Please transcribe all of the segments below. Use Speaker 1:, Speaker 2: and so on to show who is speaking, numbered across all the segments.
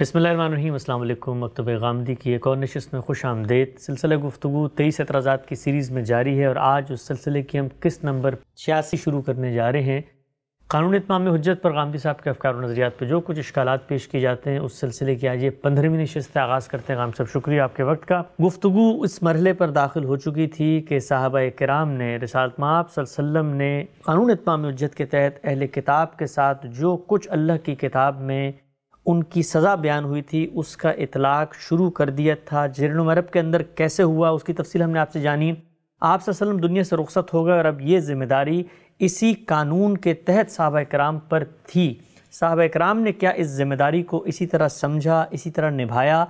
Speaker 1: बसमीम मकतब गामदी की एक और नशस्त में खुश आमदेद सिलसिला गुफ्तु तेईस एतराज़ा की सीरीज़ में जारी है और आज उस सिलसिले की हम किस नंबर छियासी शुरू करने जा रहे हैं कानून इतमाम हजरत पर गामदी साहब के अफकार और नज़रियात पर जो कुछ इश्काल पेश किए जाते हैं उस सिलसिले की आज ये पंद्रहवीं नशस्त आगाज़ करते हैं गाम साहब शुक्रिया आपके वक्त का गुफ्तु इस मरहले पर दाखिल हो चुकी थी कि साहब कराम ने रसालत माप वसम ने कानून इतमाम हजत के तहत अहल किताब के साथ जो कुछ अल्लाह की किताब में उनकी सज़ा बयान हुई थी उसका इतलाक़ शुरू कर दिया था जरन अरब के अंदर कैसे हुआ उसकी तफसील हमने आपसे जानी आप वसल्लम दुनिया से रुखसत हो गए और अब ये ज़िम्मेदारी इसी कानून के तहत साहब कराम पर थी साहब कराम ने क्या इस ज़िम्मेदारी को इसी तरह समझा इसी तरह निभाया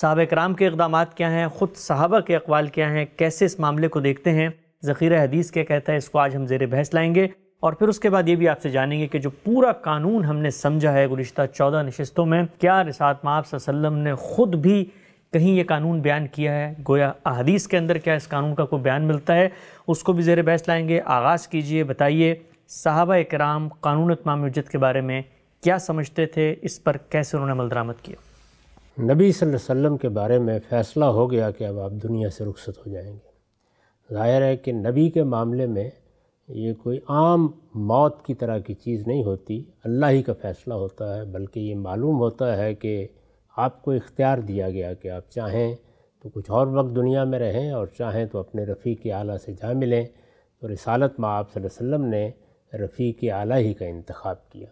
Speaker 1: साहब कराम के इकदाम क्या हैं ख़ुद साहबा के अकवाल क्या हैं कैसे इस मामले को देखते हैं ज़ख़ीर हदीस क्या कहता है इसको आज हम जेर बहस लाएँगे और फिर उसके बाद ये भी आपसे जानेंगे कि जो पूरा कानून हमने समझा है गुज्त चौदह नशस्तों में क्या रिसात माप वसम ने ख़ुद भी कहीं ये कानून बयान किया है गोया अहदीस के अंदर क्या इस कानून का कोई बयान मिलता है उसको भी जेर बहस लाएंगे आगाज़ कीजिए बताइए साहबा कराम कानून तमाम उज्जत के बारे में क्या समझते थे इस पर कैसे उन्होंने अमल दरामद किया
Speaker 2: नबी वसल्लम के बारे में फ़ैसला हो गया कि अब आप दुनिया से रुखसत हो जाएंगे ज़ाहिर है कि नबी के मामले में ये कोई आम मौत की तरह की चीज़ नहीं होती अल्लाह ही का फ़ैसला होता है बल्कि ये मालूम होता है कि आपको इख्तियार दिया गया कि आप चाहें तो कुछ और वक्त दुनिया में रहें और चाहें तो अपने रफ़ी के आला से जा मिलें तो रिसालत माँ वसम ने रफ़ी के आला ही का इंतखब किया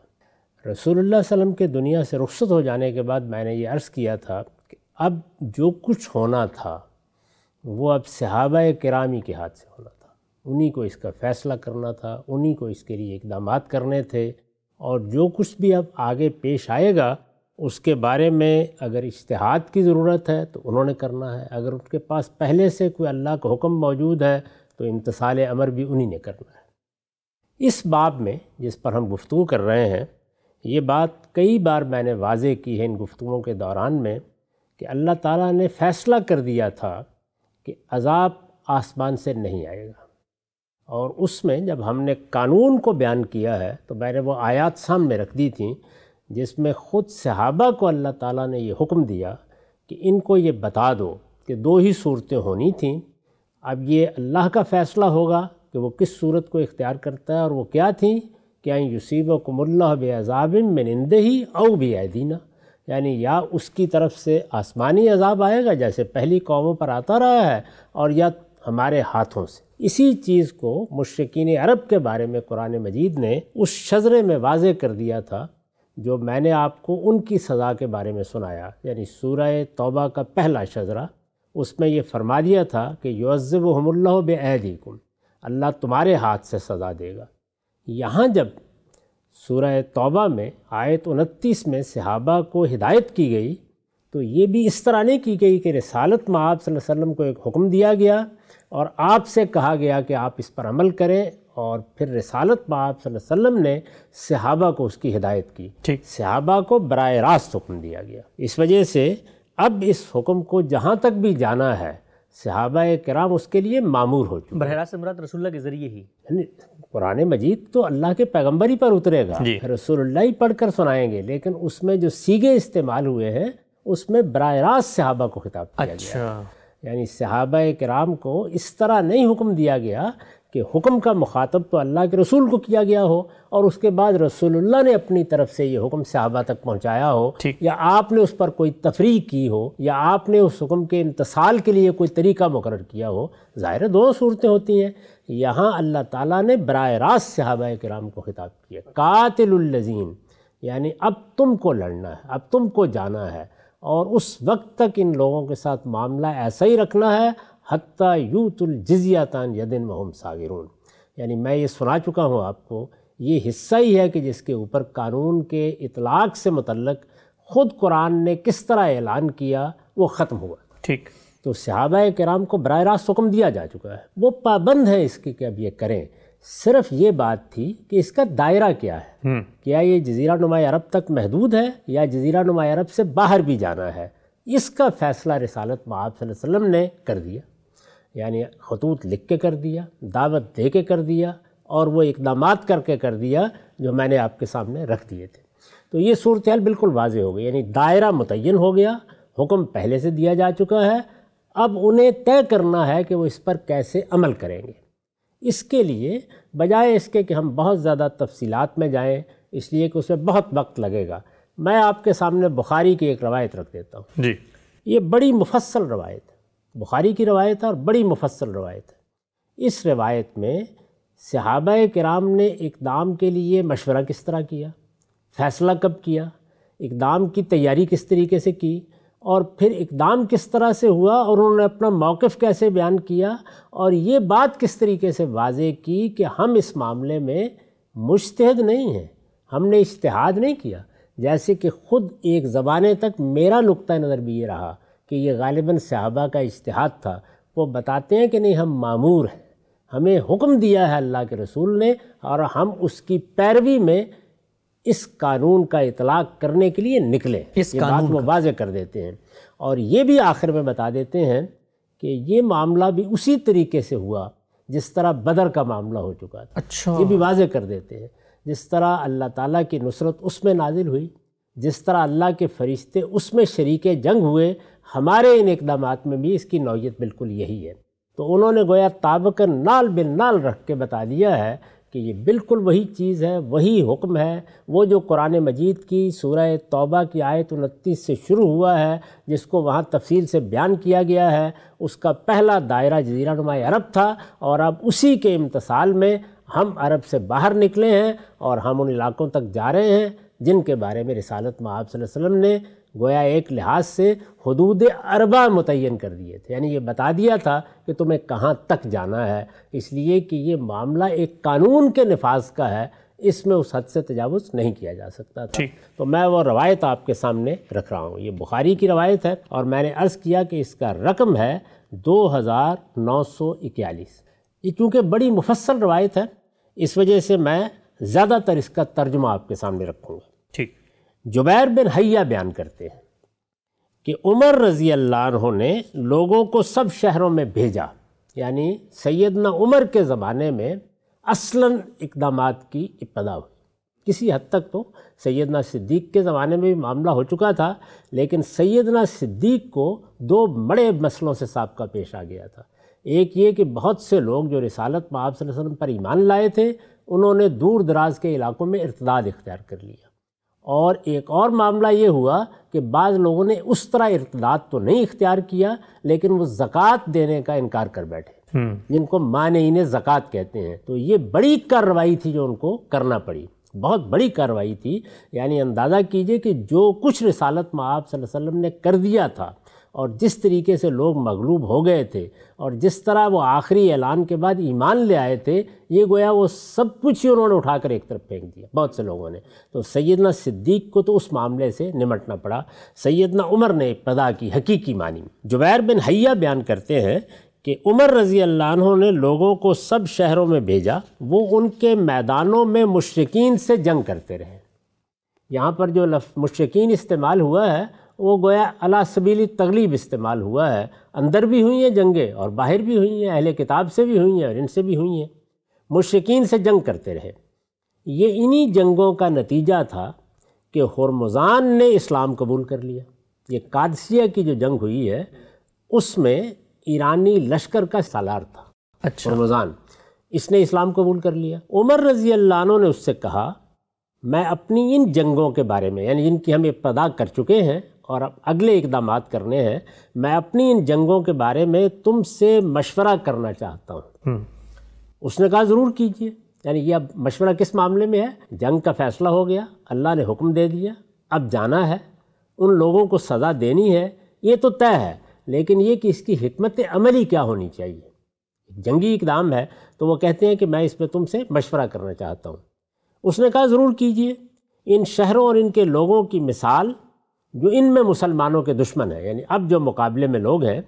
Speaker 2: रसूलुल्लाह वसम के दुनिया से रुखसत हो जाने के बाद मैंने ये अर्ज़ किया था कि अब जो कुछ होना था वो अब सहाबा करामी के हाथ से होना था उन्हीं को इसका फैसला करना था उन्हीं को इसके लिए इकदाम करने थे और जो कुछ भी अब आगे पेश आएगा उसके बारे में अगर इश्तहाद की ज़रूरत है तो उन्होंने करना है अगर उनके पास पहले से कोई अल्लाह का हुक्म मौजूद है तो इम्तसाल अमर भी उन्हीं ने करना है इस बाब में जिस पर हम गुफ्तु कर रहे हैं ये बात कई बार मैंने वाजे की है इन गुफ्तुओं के दौरान में कि अल्लाह ताला ने फ़ैसला कर दिया था कि अज़ाब आसमान से नहीं आएगा और उसमें जब हमने कानून को बयान किया है तो मैंने वो आयात सामने रख दी थी जिसमें ख़ुद सहाबा को अल्लाह ताला ने ये हुक्म दिया कि इनको ये बता दो कि दो ही सूरतें होनी थी अब ये अल्लाह का फ़ैसला होगा कि वो किस सूरत को इख्तियार करता है और वो क्या थी क्या यूसीब कमल्ला में निंदे ही औ आदीना यानी या उसकी तरफ से आसमानी अजाब आएगा जैसे पहली कौमों पर आता रहा है और या हमारे हाथों से इसी चीज़ को मशरकिन अरब के बारे में कुरान मजीद ने उस शजरे में वाज कर दिया था जो मैंने आपको उनकी सज़ा के बारे में सुनाया यानी सूर तौबा का पहला शजरा उसमें यह फरमा दिया था कि युज़ब बेदी बेअदीकुम अल्लाह तुम्हारे हाथ से सज़ा देगा यहाँ जब सूर तौबा में आयत उनतीस में सहाबा को हिदायत की गई तो ये भी इस तरह नहीं की गई कि रसालत में आप वसल्लम को एक हुक्म दिया गया और आपसे कहा गया कि आप इस पर अमल करें और फिर रसालत में आप वसल्लम ने सहाबा को उसकी हिदायत की ठीक सहाबा को बर रास्त हुक्म दिया गया इस वजह से अब इस हुक्म को जहाँ तक भी जाना है सहाबा कराम उसके लिए मामूर हो चुके
Speaker 1: बरह रास्त मुराद रसुल्ला के ज़रिए ही
Speaker 2: कुरान मजीद तो अल्लाह के पैगम्बर ही पर उतरेगा रसोल्ला ही पढ़ कर सुनाएंगे लेकिन उसमें जो सीगे इस्तेमाल हुए हैं उसमें बर रास्त सहाबा को खिताब किया अच्छा। गया यानी सहाबा कराम को इस तरह नहीं हुक्म दिया गया कि हुक्म का मुखातब तो अल्लाह के रसूल को किया गया हो और उसके बाद रसूलुल्लाह ने अपनी तरफ से ये हुक्म सहाबा तक पहुंचाया हो या आपने उस पर कोई तफरी की हो या आपने उस हुक्म के इंतसाल के लिए कोई तरीका मुकर किया हो ज़ाहिर है दोनों सूरतें होती हैं यहाँ अल्लाह ताला ने बर रास्त सहाबा कराम को खिताब किया कातिलजीन यानी अब तुमको लड़ना है अब तुमको जाना है और उस वक्त तक इन लोगों के साथ मामला ऐसा ही रखना है हती यूतुल तान यदिन महम सागिरून यानी मैं ये सुना चुका हूँ आपको ये हिस्सा ही है कि जिसके ऊपर कानून के इतलाक़ से मतलब ख़ुद कुरान ने किस तरह ऐलान किया वो ख़त्म हुआ ठीक तो सहाबा कराम को बर रास्त हुक्म दिया जा चुका है वो पाबंद है इसके कि अब ये करें सिर्फ ये बात थी कि इसका दायरा क्या है हम्म। क्या ये जजीरा नुमा अरब तक महदूद है या जजीरा नुमा अरब से बाहर भी जाना है इसका फ़ैसला रसालत महब वसम ने कर दिया यानी खतूत लिख के कर दिया दावत दे के कर दिया और वो इकदाम करके कर दिया जो मैंने आपके सामने रख दिए थे तो ये सूरत बिल्कुल वाज हो गई यानी दायरा मुतन हो गया हुक्म पहले से दिया जा चुका है अब उन्हें तय करना है कि वो इस पर कैसे अमल करेंगे इसके लिए बजाय इसके कि हम बहुत ज़्यादा तफसीलात में जाएं इसलिए कि उसमें बहुत वक्त लगेगा मैं आपके सामने बुखारी की एक रवायत रख देता हूँ जी ये बड़ी मुफसल रवायत है बुखारी की रवायत है और बड़ी मुफसल रवायत है इस रवायत में सहाब कराम ने इकदाम के लिए मशवरा किस तरह किया फ़ैसला कब किया इकदाम की तैयारी किस तरीके से की और फिर इकदाम किस तरह से हुआ और उन्होंने अपना मौक़ कैसे बयान किया और ये बात किस तरीके से वाजे की कि हम इस मामले में मुश्तद नहीं हैं हमने इश्तहाद नहीं किया जैसे कि ख़ुद एक ज़माने तक मेरा नुक़ नज़र भी ये रहा कि ये गालिबा सहाबा का इश्तहाद था वो बताते हैं कि नहीं हम मामूर हैं हमें हुक्म दिया है अल्लाह के रसूल ने और हम उसकी पैरवी में इस कानून का इतलाक करने के लिए निकले इस ये कानून बात वाजे कर देते हैं और ये भी आखिर में बता देते हैं कि ये मामला भी उसी तरीके से हुआ जिस तरह बदर का मामला हो चुका था अच्छा ये भी वाजे कर देते हैं जिस तरह अल्लाह ताला की नुसरत उसमें नाजिल हुई जिस तरह अल्लाह के फरिश्ते उसमें शरीक जंग हुए हमारे इन इकदाम में भी इसकी नौीयत बिल्कुल यही है तो उन्होंने गोया ताबकर नाल बिन नाल रख के बता दिया है कि ये बिल्कुल वही चीज़ है वही हुक्म है वो जो कुरान मजीद की सूरह तौबा की आयत उनतीस से शुरू हुआ है जिसको वहाँ तफसील से बयान किया गया है उसका पहला दायरा जजीरा नुमा अरब था और अब उसी के इम्तसाल में हम अरब से बाहर निकले हैं और हम उन इलाकों तक जा रहे हैं जिनके बारे में रिसालत में आप वसम ने गोया एक लिहाज से हदूद अरबा मुतन कर दिए थे यानी ये बता दिया था कि तुम्हें कहाँ तक जाना है इसलिए कि ये मामला एक कानून के नफाज का है इसमें उस हद से तजावज़ नहीं किया जा सकता था तो मैं वो रवायत आपके सामने रख रहा हूँ ये बुखारी की रवायत है और मैंने अर्ज़ किया कि इसका रकम है दो हज़ार नौ सौ इक्यालीस ये चूँकि बड़ी मुफसल रवायत है इस वजह से मैं ज़्यादातर इसका तर्जुमा आपके सामने रखूँगा ठीक जुबैर बिन हैया बयान करते हैं कि उमर रज़ी अल्लाह ने लोगों को सब शहरों में भेजा यानी सैदना उमर के ज़माने में असलन इकदाम की इब्तदा हुई किसी हद तक तो सैदना सिद्दीक के ज़माने में भी मामला हो चुका था लेकिन सैदना सिद्दीक को दो बड़े मसलों से सबका पेश आ गया था एक ये कि बहुत से लोग जो रिसालत में आप पर ईमान लाए थे उन्होंने दूर दराज के इलाकों में इरतदाद इख्तियार कर लिया और एक और मामला ये हुआ कि बाज़ लोगों ने उस तरह इर्तदाद तो नहीं इख्तियार किया लेकिन वो ज़क़़त देने का इनकार कर बैठे हम्म। जिनको मानईन ज़क़़त कहते हैं तो ये बड़ी कार्रवाई थी जो उनको करना पड़ी बहुत बड़ी कार्रवाई थी यानी अंदाज़ा कीजिए कि जो कुछ रसालत में आप वसल्लम ने कर दिया था और जिस तरीके से लोग मगलूब हो गए थे और जिस तरह वो आखिरी ऐलान के बाद ईमान ले आए थे ये गोया वो सब कुछ ही उन्होंने उठाकर एक तरफ फेंक दिया बहुत से लोगों ने तो सैदना सिद्दीक को तो उस मामले से निमटना पड़ा सैदना उमर ने पदा की हकीकी मानी जुबैर बिन हैया बयान करते हैं कि उमर रज़ी अल्लाह ने लोगों को सब शहरों में भेजा वो उनके मैदानों में मुश्किन से जंग करते रहे यहाँ पर जो लफ मशरकिन इस्तेमाल हुआ है वो गोया अला सबीली तगलीब इस्तेमाल हुआ है अंदर भी हुई हैं जंगें और बाहर भी हुई हैं अहले किताब से भी हुई हैं और इनसे भी हुई हैं मुश्किन से जंग करते रहे ये इन्हीं जंगों का नतीजा था कि हरमज़ान ने इस्लाम कबूल कर लिया ये कादसिया की जो जंग हुई है उसमें ईरानी लश्कर का सालार था अच्छा हरमज़ान इसने इस्लाम कबूल कर लिया उमर रज़ी अल्लाह ने उससे कहा मैं अपनी इन जंगों के बारे में यानी जिनकी हम इब्तदा कर चुके हैं और अब अगले इकदाम करने हैं मैं अपनी इन जंगों के बारे में तुमसे मशवरा करना चाहता हूँ हम्म। उसने कहा ज़रूर कीजिए यानी यह अब मशवरा किस मामले में है जंग का फ़ैसला हो गया अल्लाह ने हुक्म दे दिया अब जाना है उन लोगों को सज़ा देनी है ये तो तय है लेकिन ये कि इसकी हमत अमली क्या होनी चाहिए जंगी इकदाम है तो वो कहते हैं कि मैं इस पर तुमसे मशवरा करना चाहता हूँ उसने कहा ज़रूर कीजिए इन शहरों और इनके लोगों की मिसाल जो इन में मुसलमानों के दुश्मन है यानी अब जो मुकाबले में लोग हैं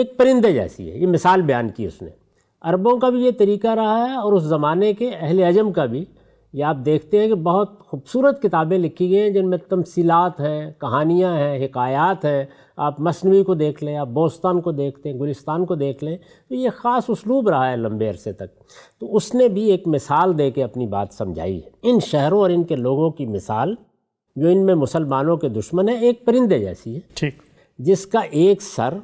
Speaker 2: एक परिंदे जैसी है ये मिसाल बयान की उसने अरबों का भी ये तरीका रहा है और उस ज़माने के अहल अजम का भी ये आप देखते हैं कि बहुत खूबसूरत किताबें लिखी गई हैं जिनमें तमसीलात हैं कहानियाँ हैं हकायात हैं आप मसनवी को देख लें आप बोस्तान को देखते हैं गुलिस्तान को देख लें तो ये ख़ास उसलूब रहा है लंबे अरसे तक तो उसने भी एक मिसाल दे के अपनी बात समझाई है इन शहरों और इनके लोगों की मिसाल जो इनमें मुसलमानों के दुश्मन है एक परिंदे जैसी है ठीक जिसका एक सर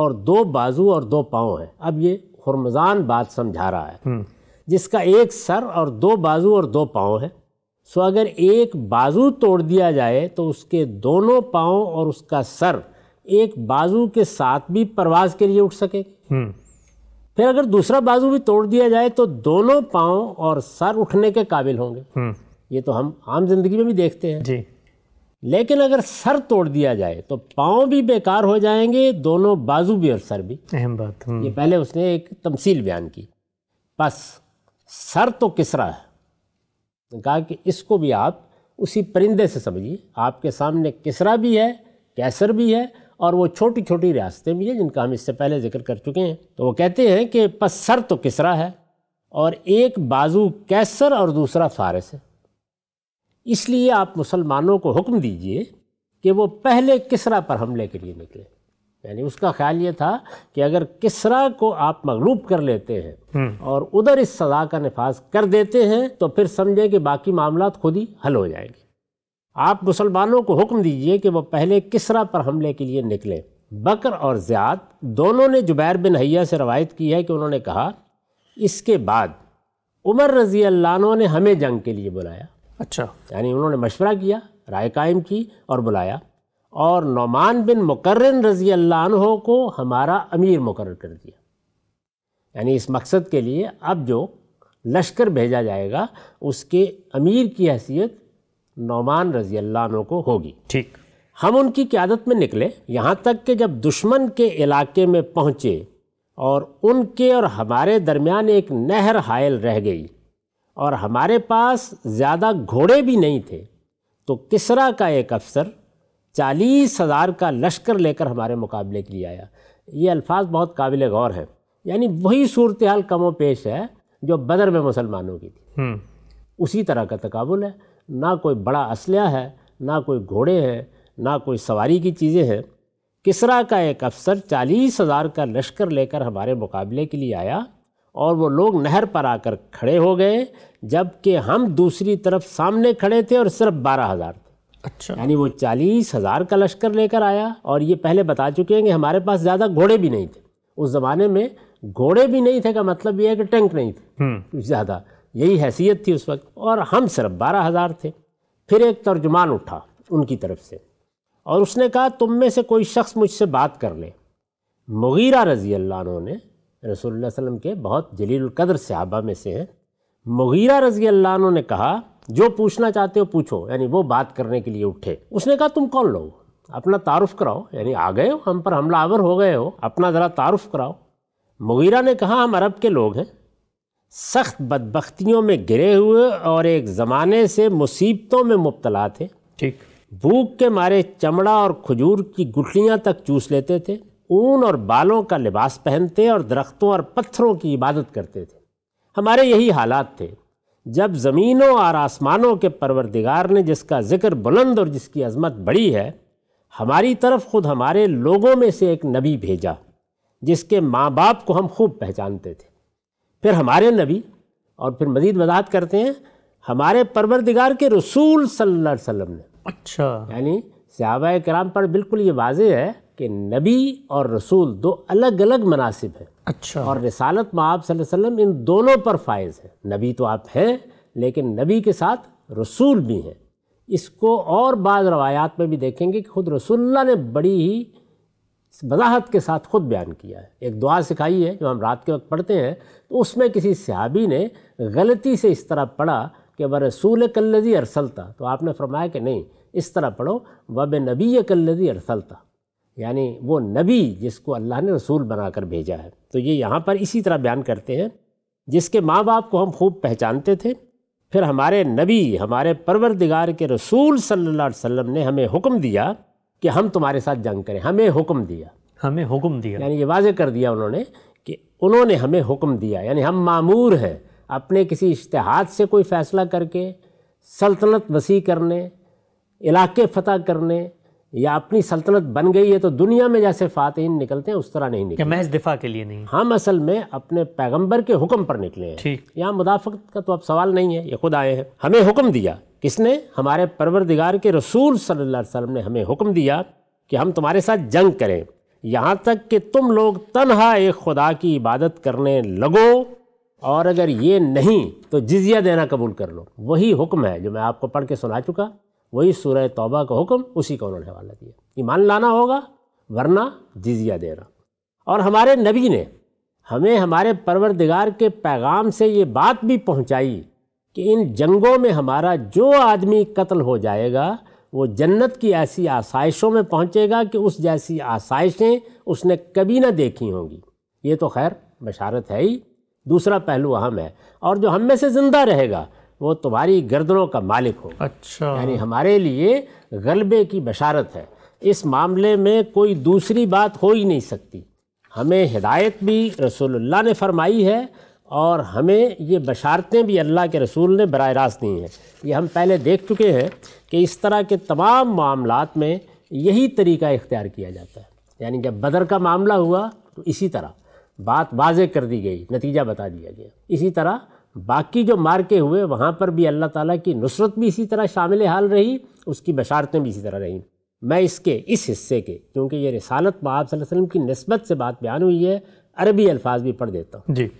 Speaker 2: और दो बाजू और दो पाँव है अब ये हरमजान बात समझा रहा है हम्म। जिसका एक सर और दो बाजू और दो पाँव है सो अगर एक बाजू तोड़ दिया जाए तो उसके दोनों पाँव और उसका सर एक बाजू के साथ भी परवाज के लिए उठ सके हम्म। फिर अगर दूसरा बाजू भी तोड़ दिया जाए तो दोनों पाँव और सर उठने के काबिल होंगे हम्म। ये तो हम आम जिंदगी में भी देखते हैं जी लेकिन अगर सर तोड़ दिया जाए तो पाँव भी बेकार हो जाएंगे दोनों बाजू भी और सर भी अहम बात हम्म। ये पहले उसने एक तमसील बयान की बस सर तो किसरा है कहा कि इसको भी आप उसी परिंदे से समझिए आपके सामने किसरा भी है कैसर भी है और वो छोटी छोटी रियासतें भी हैं जिनका हम इससे पहले जिक्र कर चुके हैं तो वो कहते हैं कि बस सर तो किसरा है और एक बाजू कैसर और दूसरा फारस है इसलिए आप मुसलमानों को हुक्म दीजिए कि वो पहले किसरा पर हमले के लिए निकले यानी उसका ख्याल ये था कि अगर किसरा को आप मगलूब कर लेते हैं हम्म। और उधर इस सज़ा का नफाज कर देते हैं तो फिर समझें कि बाकी मामला खुद ही हल हो जाएंगे आप मुसलमानों को हुक्म दीजिए कि वह पहले किसरा पर हमले के लिए निकलें बकर और ज़ियाद दोनों ने जुबैर बिन हैया से रवायत की है कि उन्होंने कहा इसके बाद उमर रज़ी अल्लाह ने हमें जंग के लिए बुलाया अच्छा यानी उन्होंने मशवरा किया राय कायम की और बुलाया और नौमान बिन मुकर रज़ी अल्लाह को हमारा अमीर मुकर कर दिया यानी इस मकसद के लिए अब जो लश्कर भेजा जाएगा उसके अमीर की हैसियत नौमान रज़ी अल्लाह को होगी ठीक हम उनकी क्यादत में निकले यहाँ तक कि जब दुश्मन के इलाके में पहुँचे और उनके और हमारे दरमियान एक नहर हायल रह गई और हमारे पास ज़्यादा घोड़े भी नहीं थे तो किसरा का एक अफसर चालीस हज़ार का लश्कर लेकर हमारे मुकाबले के लिए आया ये अल्फाज बहुत काबिल गौर हैं यानी वही सूरत हाल कमो पेश है जो बदर में मुसलमानों की थी हम्म। उसी तरह का तकबुल है ना कोई बड़ा असलह है ना कोई घोड़े हैं ना कोई सवारी की चीज़ें हैं किसरा का एक अफसर चालीस हज़ार का लश्कर लेकर हमारे मुकाबले के लिए आया और वो लोग नहर पर आकर खड़े हो गए जबकि हम दूसरी तरफ सामने खड़े थे और सिर्फ बारह हज़ार थे अच्छा यानी वो चालीस हज़ार का लश्कर लेकर आया और ये पहले बता चुके हैं कि हमारे पास ज़्यादा घोड़े भी नहीं थे उस ज़माने में घोड़े भी नहीं थे का मतलब ये है कि टैंक नहीं थे हम्म। ज़्यादा यही हैसियत थी उस वक्त और हम सिर्फ बारह हज़ार थे फिर एक तर्जुमान उठा उनकी तरफ से और उसने कहा तुम में से कोई शख्स मुझसे बात कर ले मुगीरा रजी अल्लाह ने रसोल वसम के बहुत जलील कदर सहाबा में से हैं मगीरा रजी अल्लाह ने कहा जो पूछना चाहते हो पूछो यानी वो बात करने के लिए उठे उसने कहा तुम कौन लोग अपना तारुफ कराओ यानी आ गए हो हम पर हमला आवर हो गए हो अपना ज़रा तारुफ कराओ मगीरा ने कहा हम अरब के लोग हैं सख्त बदबख्तियों में गिरे हुए और एक ज़माने से मुसीबतों में मुबतला थे ठीक भूख के मारे चमड़ा और खजूर की गुठलियाँ तक चूस लेते थे ऊन और बालों का लिबास पहनते और दरख्तों और पत्थरों की इबादत करते थे हमारे यही हालात थे जब ज़मीनों और आसमानों के परवरदिगार ने जिसका ज़िक्र बुलंद और जिसकी अजमत बड़ी है हमारी तरफ खुद हमारे लोगों में से एक नबी भेजा जिसके माँ बाप को हम खूब पहचानते थे फिर हमारे नबी और फिर मजीद वजात करते हैं हमारे परवरदिगार के रसूल सल्ला वसल्लम ने अच्छा यानी सहाबा कराम पर बिल्कुल ये वाजे है कि नबी और रसूल दो अलग अलग मनासिब हैं अच्छा और रसालत में आप वसल्लम इन दोनों पर फायज़ है नबी तो आप हैं लेकिन नबी के साथ रसूल भी हैं इसको और बाद रवायात में भी देखेंगे कि खुद रसुल्ला ने बड़ी ही वजाहत के साथ खुद बयान किया है एक दुआ सिखाई है जो हम रात के वक्त पढ़ते हैं तो उसमें किसी सहाबी ने गलती से इस तरह पढ़ा कि वह रसूल कल्लजी अरसलता तो आपने फरमाया कि नहीं इस तरह पढ़ो वब नबी कल्लजी अरसलता यानी वो नबी जिसको अल्लाह ने रसूल बनाकर भेजा है तो ये यहाँ पर इसी तरह बयान करते हैं जिसके माँ बाप को हम खूब पहचानते थे फिर हमारे नबी हमारे परवरदिगार के रसूल सल्लल्लाहु अलैहि वसल्लम ने हमें हुक्म दिया कि हम तुम्हारे साथ जंग करें हमें हुक्म दिया हमें हुक्म दिया यानी ये वाज कर दिया उन्होंने कि उन्होंने हमें हुक्म दिया यानी हम मामूर हैं अपने किसी इश्तहाद से कोई फ़ैसला करके सल्तनत वसी करने इलाके फतह करने या अपनी सल्तनत बन गई है तो दुनिया में जैसे फातहीन निकलते हैं उस तरह नहीं निकलते महज
Speaker 1: दिफा के लिए नहीं
Speaker 2: हम असल में अपने पैगंबर के हुक्म पर निकले हैं ठीक यहाँ मुदाफ़त का तो अब सवाल नहीं है ये खुद आए हैं हमें हुक्म दिया किसने हमारे परवरदिगार के रसूल सल्ला वसम ने हमें हुक्म दिया कि हम तुम्हारे साथ जंग करें यहाँ तक कि तुम लोग तनहा एक खुदा की इबादत करने लगो और अगर ये नहीं तो जिजिया देना कबूल कर लो वही हुक्म है जो मैं आपको पढ़ के सुना चुका वही सूर्य तोबा का हुक्म उसी का उन्होंने हवाला दिया ईमान लाना होगा वरना जिजिया देना और हमारे नबी ने हमें हमारे परवरदिगार के पैगाम से ये बात भी पहुंचाई कि इन जंगों में हमारा जो आदमी कत्ल हो जाएगा वो जन्नत की ऐसी आसाइशों में पहुंचेगा कि उस जैसी आसाइशें उसने कभी ना देखी होंगी ये तो खैर बशारत है ही दूसरा पहलू अहम है और जो हम में से ज़िंदा रहेगा वो तुम्हारी गर्दनों का मालिक हो अच्छा यानी हमारे लिए गलबे की बशारत है इस मामले में कोई दूसरी बात हो ही नहीं सकती हमें हिदायत भी रसूलुल्लाह ने फरमाई है और हमें ये बशारतें भी अल्लाह के रसूल ने बर रास्त दी हैं ये हम पहले देख चुके हैं कि इस तरह के तमाम मामलों में यही तरीका इख्तियार किया जाता है यानी जब बदर का मामला हुआ तो इसी तरह बात वाजे कर दी गई नतीजा बता दिया गया इसी तरह बाकी जो मार के हुए वहाँ पर भी अल्लाह ताला की नुसरत भी इसी तरह शामिल हाल रही उसकी बशारतें भी इसी तरह रहीं मैं इसके इस हिस्से के क्योंकि ये रिसालत बाब वसल्लम की नस्बत से बात बयान हुई है अरबी अल्फाज भी पढ़ देता हूँ जी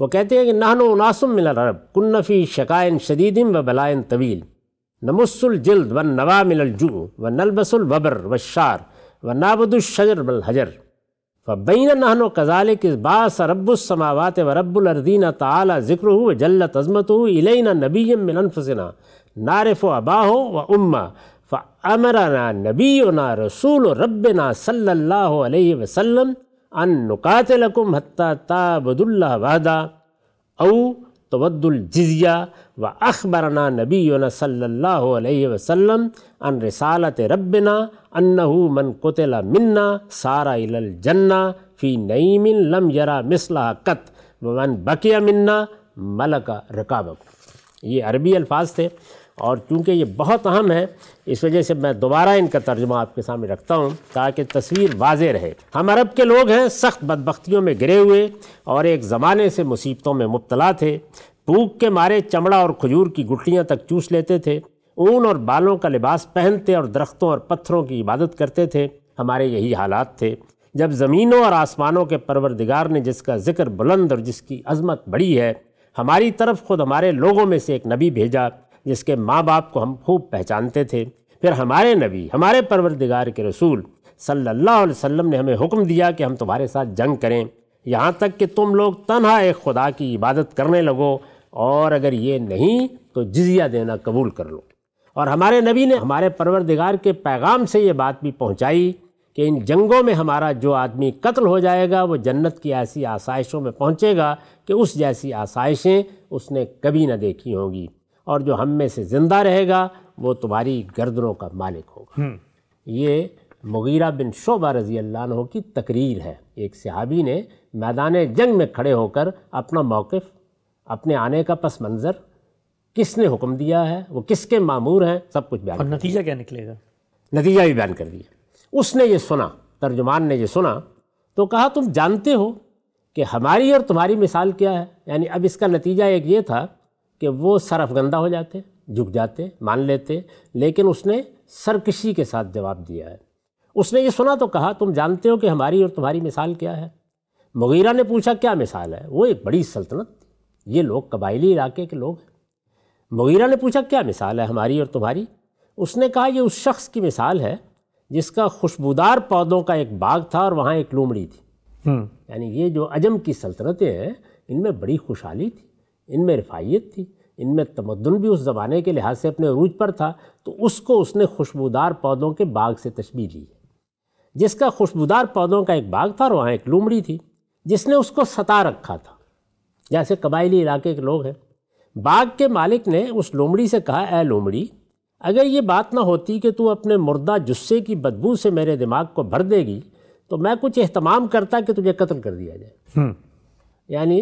Speaker 2: वो कहते हैं कि नाहन नासम मिल अरब कुन्नफ़ी शकायन शदीदम व बलायन तवील नमस्ल जल्द व नवा मिलल जू व नलबसुल वबर व शार व नाबदुलशर शजर बल हजर फ़बैन नहनो कज़ाल किसबास रबुलसमावत व रबुलरदीन ताली ज़िक्र हो जल्ल तजमत हो इलैना नबीम मिनफसना नारफ़ अबा हो व उम्मा फ़मराना नबी ना रसूल रब ना सल्ला वसम अन नुकातलकुम हत्ता ताबदुल्ला वादा औ तवद्दुलजिया व अखबरना नबी सल्लाम अन रसालत रबना अन्नहू मन कोतला मन्ना सारा इलल जन्ना फ़ी नईमिन लम यरा मिसला कत मन बकिया मन्ना मलका रकाब ये अरबी अल्फाज थे और चूँकि ये बहुत अहम है इस वजह से मैं दोबारा इनका तर्जुमा आपके सामने रखता हूँ ताकि तस्वीर वाज रहे हम अरब के लोग हैं सख्त बदबख्तियों में गिरे हुए और एक ज़माने से मुसीबतों में मुबतला थे भूख के मारे चमड़ा और खजूर की गुटलियाँ तक चूस लेते थे ऊन और बालों का लिबास पहनते और दरख्तों और पत्थरों की इबादत करते थे हमारे यही हालात थे जब ज़मीनों और आसमानों के परवरदिगार ने जिसका जिक्र बुलंद और जिसकी अजमत बड़ी है हमारी तरफ खुद हमारे लोगों में से एक नबी भेजा जिसके माँ बाप को हम खूब पहचानते थे फिर हमारे नबी हमारे परवरदिगार के रसूल सल्लल्लाहु अलैहि वसल्लम ने हमें हुक्म दिया कि हम तुम्हारे साथ जंग करें यहाँ तक कि तुम लोग तनहा एक खुदा की इबादत करने लगो और अगर ये नहीं तो जिजिया देना कबूल कर लो और हमारे नबी ने हमारे परवरदिगार के पैगाम से ये बात भी पहुँचाई कि इन जंगों में हमारा जो आदमी कत्ल हो जाएगा वो जन्नत की ऐसी आसाइशों में पहुँचेगा कि उस जैसी आसाइशें उसने कभी ना देखी होंगी और जो हम में से ज़िंदा रहेगा वो तुम्हारी गर्दनों का मालिक होगा हम्म। ये मुगीरा बिन शोबा रज़ी अल्लाह की तकरीर है एक सहाबी ने मैदान जंग में खड़े होकर अपना मौक़ अपने आने का पस मंज़र किसने हुक्म दिया है वो किसके मामूर हैं सब कुछ बयान और नतीजा क्या निकलेगा नतीजा भी बयान कर दिया उसने ये सुना तर्जुमान ने ये सुना तो कहा तुम जानते हो कि हमारी और तुम्हारी मिसाल क्या है यानी अब इसका नतीजा एक ये था कि वो सरफगंदा हो जाते झुक जाते मान लेते लेकिन उसने सरकशी के साथ जवाब दिया है उसने ये सुना तो कहा तुम जानते हो कि हमारी और तुम्हारी मिसाल क्या है मुगीरा ने पूछा क्या मिसाल है वो एक बड़ी सल्तनत ये लोग कबायली इलाके के लोग हैं मगीरा ने पूछा क्या मिसाल है हमारी और तुम्हारी उसने कहा यह उस शख्स की मिसाल है जिसका खुशबूदार पौधों का एक बाग था और वहाँ एक लोमड़ी थी हम्म। यानी ये जो अजम की सल्तनतें हैं इनमें बड़ी खुशहाली थी इनमें रफाइत थी इनमें तमदन भी उस ज़माने के लिहाज से अपने रूज पर था तो उसको उसने खुशबूदार पौधों के बाग से तशबी ली जिसका खुशबूदार पौधों का एक बाग था और वहाँ एक लूमड़ी थी जिसने उसको सता रखा था जैसे कबायली इलाके के लोग हैं बाग के मालिक ने उस लोमड़ी से कहा ए लोमड़ी अगर ये बात ना होती कि तू अपने मुर्दा जुस्से की बदबू से मेरे दिमाग को भर देगी तो मैं कुछ अहतमाम करता कि तुझे कत्ल कर दिया जाए हम्म। यानी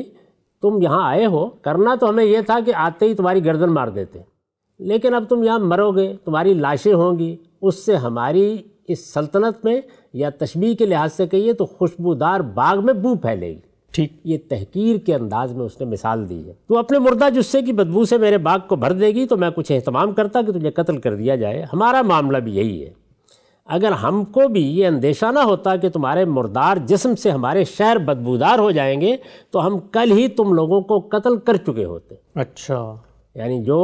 Speaker 2: तुम यहाँ आए हो करना तो हमें यह था कि आते ही तुम्हारी गर्दन मार देते लेकिन अब तुम यहाँ मरोगे तुम्हारी लाशें होंगी उससे हमारी इस सल्तनत में या तशबी के लिहाज से कहिए तो खुशबूदार बाग में बू फैलेगी ठीक ये तहकीर के अंदाज में उसने मिसाल दी है तो अपने मुर्दा जुस्से की बदबू से मेरे बाग को भर देगी तो मैं कुछ अहतमाम करता कि तुझे कत्ल कर दिया जाए हमारा मामला भी यही है अगर हमको भी ये अंदेशा ना होता कि तुम्हारे मुर्दार जिस्म से हमारे शहर बदबूदार हो जाएंगे तो हम कल ही तुम लोगों को कत्ल कर चुके होते अच्छा यानी जो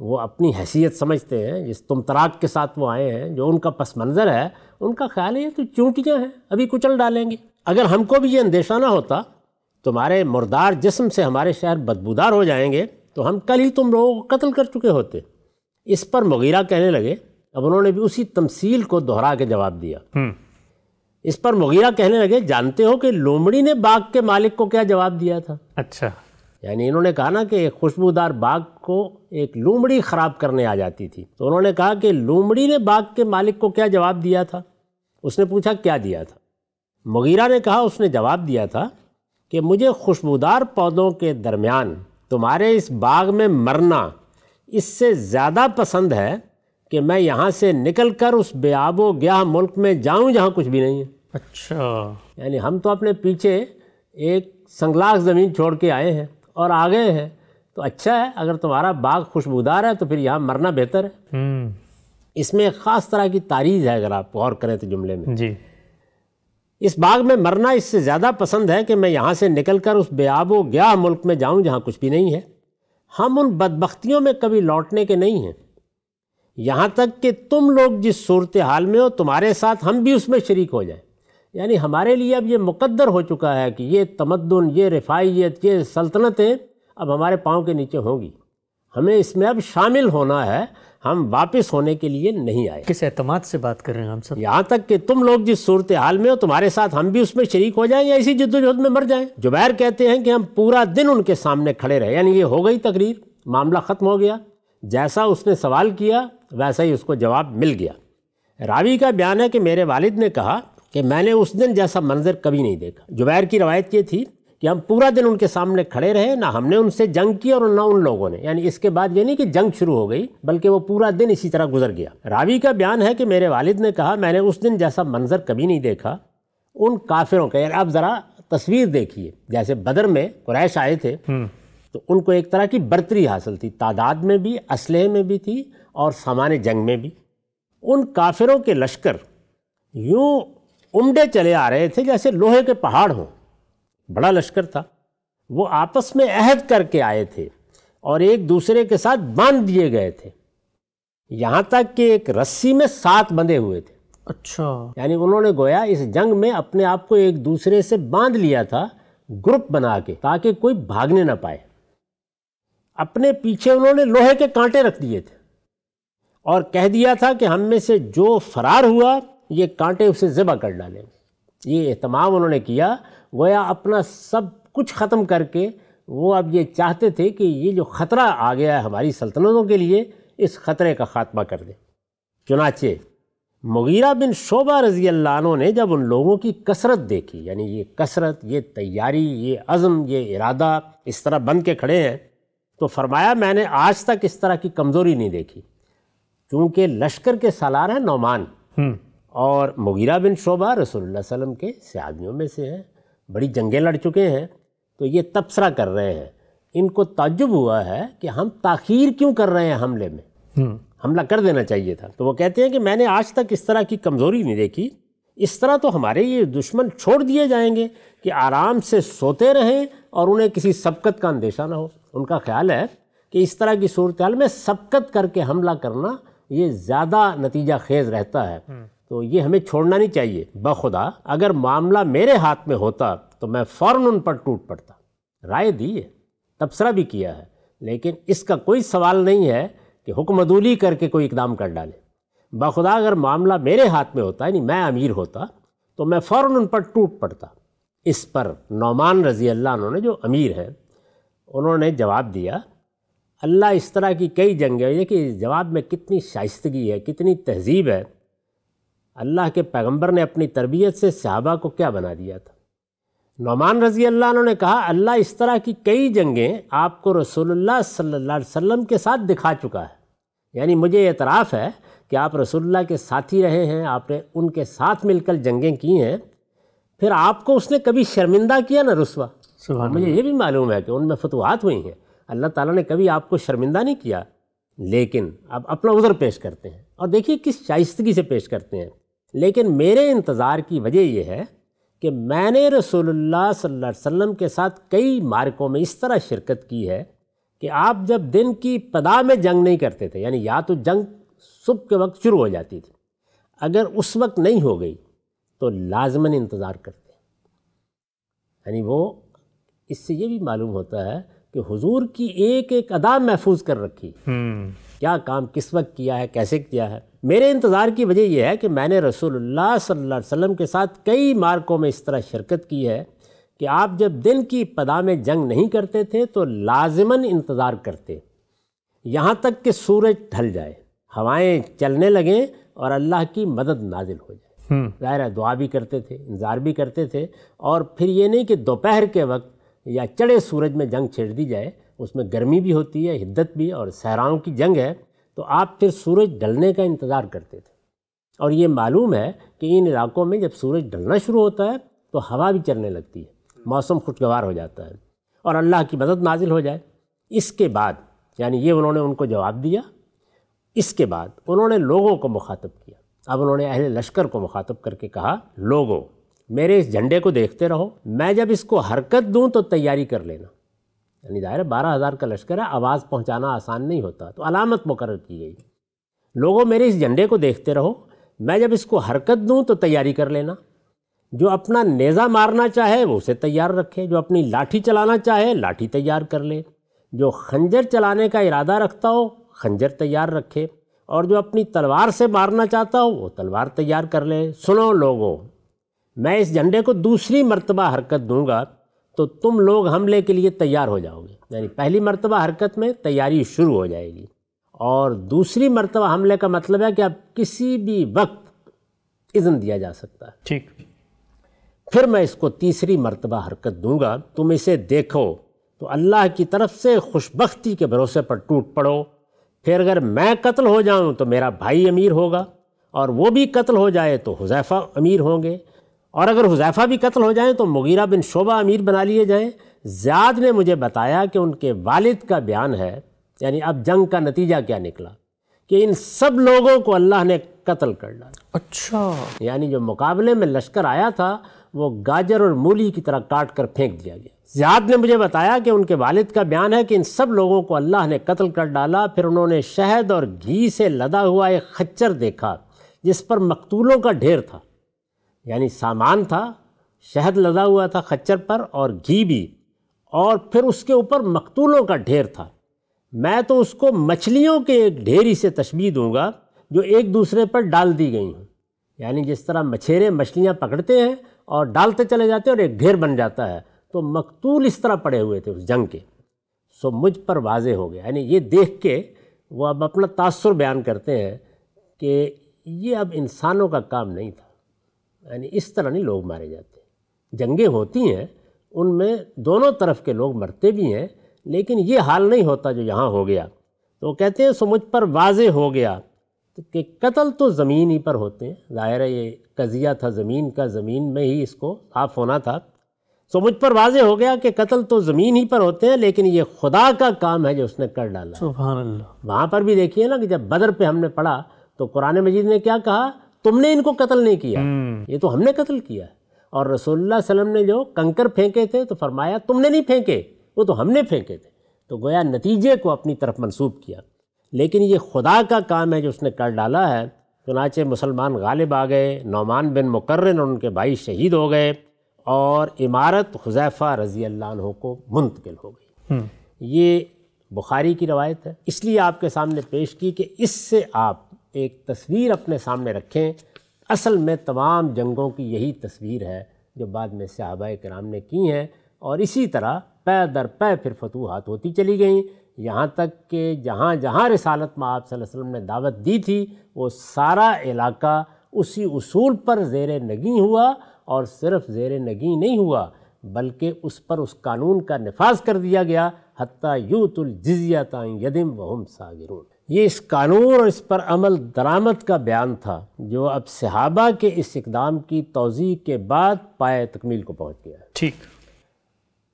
Speaker 2: वो अपनी हैसियत समझते हैं जिस तुम तराक के साथ वो आए हैं जो उनका पस मंज़र है उनका ख्याल है तो चूंटियाँ हैं अभी कुचल डालेंगे अगर हमको भी ये अंदेशा ना होता तुम्हारे मुर्दार जिस्म से हमारे शहर बदबूदार हो जाएंगे तो हम कल ही तुम लोगों को कत्ल कर चुके होते इस पर मुगीरा कहने लगे अब उन्होंने भी उसी तमसील को दोहरा के जवाब दिया हम्म। इस पर मुगीरा कहने लगे जानते हो कि लोमड़ी ने बाग के मालिक को क्या जवाब दिया था अच्छा यानी इन्होंने कहा ना कि एक खुशबूदार बाग को एक लोमड़ी ख़राब करने आ जाती थी तो उन्होंने कहा कि लोमड़ी ने बाग के मालिक को क्या जवाब दिया था उसने पूछा क्या दिया था मुगीरा ने कहा उसने जवाब दिया था कि मुझे खुशबूदार पौधों के दरमियान तुम्हारे इस बाग में मरना इससे ज़्यादा पसंद है कि मैं यहाँ से निकल कर उस बेआबो गया मुल्क में जाऊँ जहाँ कुछ भी नहीं है अच्छा यानी हम तो अपने पीछे एक संगलाख ज़मीन छोड़ के आए हैं और आ गए हैं तो अच्छा है अगर तुम्हारा बाग खुशबूदार है तो फिर यहाँ मरना बेहतर है हम्म। इसमें ख़ास तरह की तारीज़ है अगर आप गौर करें तो जुमले में जी इस बाग में मरना इससे ज़्यादा पसंद है कि मैं यहाँ से निकल कर उस बेआबो गया मुल्क में जाऊँ जहाँ कुछ भी नहीं है हम उन बदबख्तियों में कभी लौटने के नहीं हैं यहाँ तक कि तुम लोग जिस सूरत हाल में हो तुम्हारे साथ हम भी उसमें शरीक हो जाएं यानी हमारे लिए अब ये मुकद्दर हो चुका है कि ये तमद्दन ये रिफाइत ये सल्तनतें अब हमारे पाँव के नीचे होंगी हमें इसमें अब शामिल होना है हम वापस होने के लिए नहीं आए किस एतम से बात कर रहे हैं हम सब यहाँ तक कि तुम लोग जिस सूरत हाल में हो तुम्हारे साथ हम भी उसमें शरीक हो जाएं या इसी जद्दोजहद में मर जाएं जुबैर कहते हैं कि हम पूरा दिन उनके सामने खड़े रहे यानी ये हो गई तकरीर मामला ख़त्म हो गया जैसा उसने सवाल किया वैसा ही उसको जवाब मिल गया रावी का बयान है कि मेरे वालिद ने कहा कि मैंने उस दिन जैसा मंजर कभी नहीं देखा जुबैर की रवायत ये थी कि हम पूरा दिन उनके सामने खड़े रहे ना हमने उनसे जंग की और ना उन लोगों ने यानी इसके बाद ये नहीं कि जंग शुरू हो गई बल्कि वो पूरा दिन इसी तरह गुजर गया रावी का बयान है कि मेरे वालिद ने कहा मैंने उस दिन जैसा मंजर कभी नहीं देखा उन काफिरों का यानी आप ज़रा तस्वीर देखिए जैसे बदर में क्रैश आए थे हम्म। तो उनको एक तरह की बर्तरी हासिल थी तादाद में भी असलहे में भी थी और सामान्य जंग में भी उन काफिरों के लश्कर यूँ उमडे चले आ रहे थे जैसे लोहे के पहाड़ हों बड़ा लश्कर था वो आपस में अहद करके आए थे और एक दूसरे के साथ बांध दिए गए थे यहाँ तक कि एक रस्सी में सात बंधे हुए थे अच्छा यानी उन्होंने गोया इस जंग में अपने आप को एक दूसरे से बांध लिया था ग्रुप बना के ताकि कोई भागने ना पाए अपने पीछे उन्होंने लोहे के कांटे रख दिए थे और कह दिया था कि हम में से जो फरार हुआ ये कांटे उसे ज़बा कर डालेंगे ये एहतमाम उन्होंने किया गोया अपना सब कुछ ख़त्म करके वो अब ये चाहते थे कि ये जो ख़तरा आ गया है हमारी सल्तनतों के लिए इस ख़तरे का ख़ात्मा कर दें चुनाचे मुगीरा बिन शोबा रज़ी अल्लाह ने जब उन लोगों की कसरत देखी यानी ये कसरत ये तैयारी ये अज़म ये इरादा इस तरह बन के खड़े हैं तो फरमाया मैंने आज तक इस तरह की कमज़ोरी नहीं देखी क्योंकि लश्कर के सालार हैं नौमान हम्म। और मुगीरा बिन शोबा रसोल्ला वसम के सियादियों में से हैं बड़ी जंगें लड़ चुके हैं तो ये तबसरा कर रहे हैं इनको ताजुब हुआ है कि हम ताखीर क्यों कर रहे हैं हमले में हम्म। हमला कर देना चाहिए था तो वो कहते हैं कि मैंने आज तक इस तरह की कमज़ोरी नहीं देखी इस तरह तो हमारे ये दुश्मन छोड़ दिए जाएंगे कि आराम से सोते रहें और उन्हें किसी सबकत का अंदेशा ना हो उनका ख्याल है कि इस तरह की सूरत में सबकत करके हमला करना ये ज़्यादा नतीजा खेज रहता है हम्म। तो ये हमें छोड़ना नहीं चाहिए बखुदा अगर मामला मेरे हाथ में होता तो मैं फ़ौर उन पर टूट पड़ता राय दी है तबसरा भी किया है लेकिन इसका कोई सवाल नहीं है कि हुक्मदूली करके कोई इकदाम कर डाले बखुदा अगर मामला मेरे हाथ में होता यानी मैं अमीर होता तो मैं फ़ौर उन पर टूट पड़ता इस पर नौमान रज़ी अल्लाह उन्होंने जो अमीर हैं उन्होंने जवाब दिया अल्लाह इस तरह की कई जंगें देखिए इस जवाब में कितनी शाइस्तगी है कितनी तहजीब है अल्लाह के पैगंबर ने अपनी तरबियत से सहाबा को क्या बना दिया था नौमान रजी अल्लाह ने कहा अल्लाह इस तरह की कई जंगें आपको रसोल्ला सल्ला वसम के साथ दिखा चुका है यानी मुझे एतराफ़ है कि आप रसोल्ला के साथी रहे हैं आपने उनके साथ मिलकर जंगें की हैं फिर आपको उसने कभी शर्मिंदा किया ना रसवा मुझे ये भी मालूम है कि उनमें फतवाहत हुई हैं अल्लाह ताला ने कभी आपको शर्मिंदा नहीं किया लेकिन अब अपना उधर पेश करते हैं और देखिए किस शाइस्तगी से पेश करते हैं लेकिन मेरे इंतज़ार की वजह यह है कि मैंने रसोल्ला सल्लल्लाहु के साथ कई मार्कों में इस तरह शिरकत की है कि आप जब दिन की पदा में जंग नहीं करते थे यानी या तो जंग सुबह के वक्त शुरू हो जाती थी अगर उस वक्त नहीं हो गई तो लाजमन इंतज़ार करते यानी वो इससे ये भी मालूम होता है कि हुजूर की एक एक अदा महफूज कर रखी हम्म। क्या काम किस वक्त किया है कैसे किया है मेरे इंतज़ार की वजह यह है कि मैंने रसूलुल्लाह सल्लल्लाहु अलैहि वसल्लम के साथ कई मार्कों में इस तरह शिरकत की है कि आप जब दिन की पदा में जंग नहीं करते थे तो लाजमन इंतज़ार करते यहाँ तक कि सूरज ढल जाए हवाएं चलने लगें और अल्लाह की मदद नाजिल हो जाए हम्म। ज़ाहिर है दुआ भी करते थे इंतज़ार भी करते थे और फिर ये नहीं कि दोपहर के वक्त या चढ़े सूरज में जंग छेड़ दी जाए उसमें गर्मी भी होती है हिद्दत भी और सहराओं की जंग है तो आप फिर सूरज ढलने का इंतज़ार करते थे और ये मालूम है कि इन इलाकों में जब सूरज ढलना शुरू होता है तो हवा भी चलने लगती है मौसम खुशगवार हो जाता है और अल्लाह की मदद नाजिल हो जाए इसके बाद यानी ये उन्होंने उनको जवाब दिया इसके बाद उन्होंने लोगों को मुखातब किया अब उन्होंने अहले लश्कर को मुखातब करके कहा लोगों मेरे इस झंडे को देखते रहो मैं जब इसको हरकत दूँ तो तैयारी कर लेना यानी जाहिर है बारह हज़ार का लश्कर है आवाज़ पहुंचाना आसान नहीं होता तो अलामत मुकर की गई लोगों मेरे इस झंडे को देखते रहो मैं जब इसको हरकत दूँ तो तैयारी कर लेना जो अपना नेज़ा मारना चाहे वो उसे तैयार रखे जो अपनी लाठी चलाना चाहे लाठी तैयार कर ले जो खंजर चलाने का इरादा रखता हो खंजर तैयार रखे और जो अपनी तलवार से मारना चाहता हो वो तलवार तैयार कर ले सुनो लोगों मैं इस झंडे को दूसरी मरतबा हरकत दूंगा तो तुम लोग हमले के लिए तैयार हो जाओगे यानी पहली मरतबा हरकत में तैयारी शुरू हो जाएगी और दूसरी मरतबा हमले का मतलब है कि अब किसी भी वक्त इज़न दिया जा सकता है ठीक फिर मैं इसको तीसरी मरतबा हरकत दूंगा तुम इसे देखो तो अल्लाह की तरफ से खुशबख्ती के भरोसे पर टूट पड़ो फिर अगर मैं कत्ल हो जाऊं तो मेरा भाई अमीर होगा और वो भी कत्ल हो जाए तो हुजैफा अमीर होंगे और अगर हुजैफ़ा भी कत्ल हो जाए तो मुगीरा बिन शोबा अमीर बना लिए जाएँ ज़्याद ने मुझे बताया कि उनके वालिद का बयान है यानी अब जंग का नतीजा क्या निकला कि इन सब लोगों को अल्लाह ने कत्ल कर डाला अच्छा यानी जो मुकाबले में लश्कर आया था वो गाजर और मूली की तरह काट कर फेंक दिया गया ज़्याद ने मुझे बताया कि उनके वालिद का बयान है कि इन सब लोगों को अल्लाह ने कत्ल कर डाला फिर उन्होंने शहद और घी से लदा हुआ एक खच्चर देखा जिस पर मकतूलों का ढेर था यानी सामान था शहद लदा हुआ था खच्चर पर और घी भी और फिर उसके ऊपर मकतूलों का ढेर था मैं तो उसको मछलियों के एक ढेरी से तशबी दूंगा जो एक दूसरे पर डाल दी गई हैं यानी जिस तरह मछेरे मछलियाँ पकड़ते हैं और डालते चले जाते हैं और एक ढेर बन जाता है तो मकतूल इस तरह पड़े हुए थे उस जंग के सो मुझ पर वाजे हो गए यानी ये देख के वो अब अपना तासर बयान करते हैं कि ये अब इंसानों का काम नहीं था यानी इस तरह नहीं लोग मारे जाते जंगें होती हैं उनमें दोनों तरफ के लोग मरते भी हैं लेकिन ये हाल नहीं होता जो यहाँ हो गया तो कहते हैं सो मुझ पर वाज हो गया तो कि कत्ल तो ज़मीन ही पर होते हैं ज़ाहिर है ये कज़िया था ज़मीन का ज़मीन में ही इसको साफ होना था सो मुझ पर वाज हो गया कि कत्ल तो ज़मीन ही पर होते हैं लेकिन ये खुदा का काम है जो उसने कर डाला वहाँ पर भी देखिए ना कि जब बदर पे हमने पढ़ा तो कुरान मजीद ने क्या कहा तुमने इनको कत्ल नहीं किया हम्म। ये तो हमने कत्ल किया और रसोल्ला वसलम ने जो कंकर फेंके थे तो फरमाया तुमने नहीं फेंके वो तो हमने फेंके थे तो गोया नतीजे को अपनी तरफ मनसूब किया लेकिन ये खुदा का काम है जो उसने कर डाला है चुनाचे मुसलमान गालिब आ गए नौमान बिन मुकर्रन और उनके भाई शहीद हो गए और इमारत हुजैफ़ा रज़ी अल्लाह को मुंतकिल हो गई हम्म। ये बुखारी की रवायत है इसलिए आपके सामने पेश की कि इससे आप एक तस्वीर अपने सामने रखें असल में तमाम जंगों की यही तस्वीर है जो बाद में सहाबा कराम ने की हैं और इसी तरह पै दर पै फिर फतूहत होती चली गई यहाँ तक कि जहाँ जहाँ रिसालत में आप वसल्लम ने दावत दी थी वो सारा इलाका उसी उसूल पर जेर नगी हुआ और सिर्फ जेर नगी नहीं हुआ बल्कि उस पर उस कानून का नफाज कर दिया गया हती यूतुल जिजिया यदिम वहम सागिरून ये इस कानून और इस पर अमल दरामद का बयान था जो अब सहाबा के इस इकदाम की तोज़ी के बाद पाए तकमील को पहुँच गया ठीक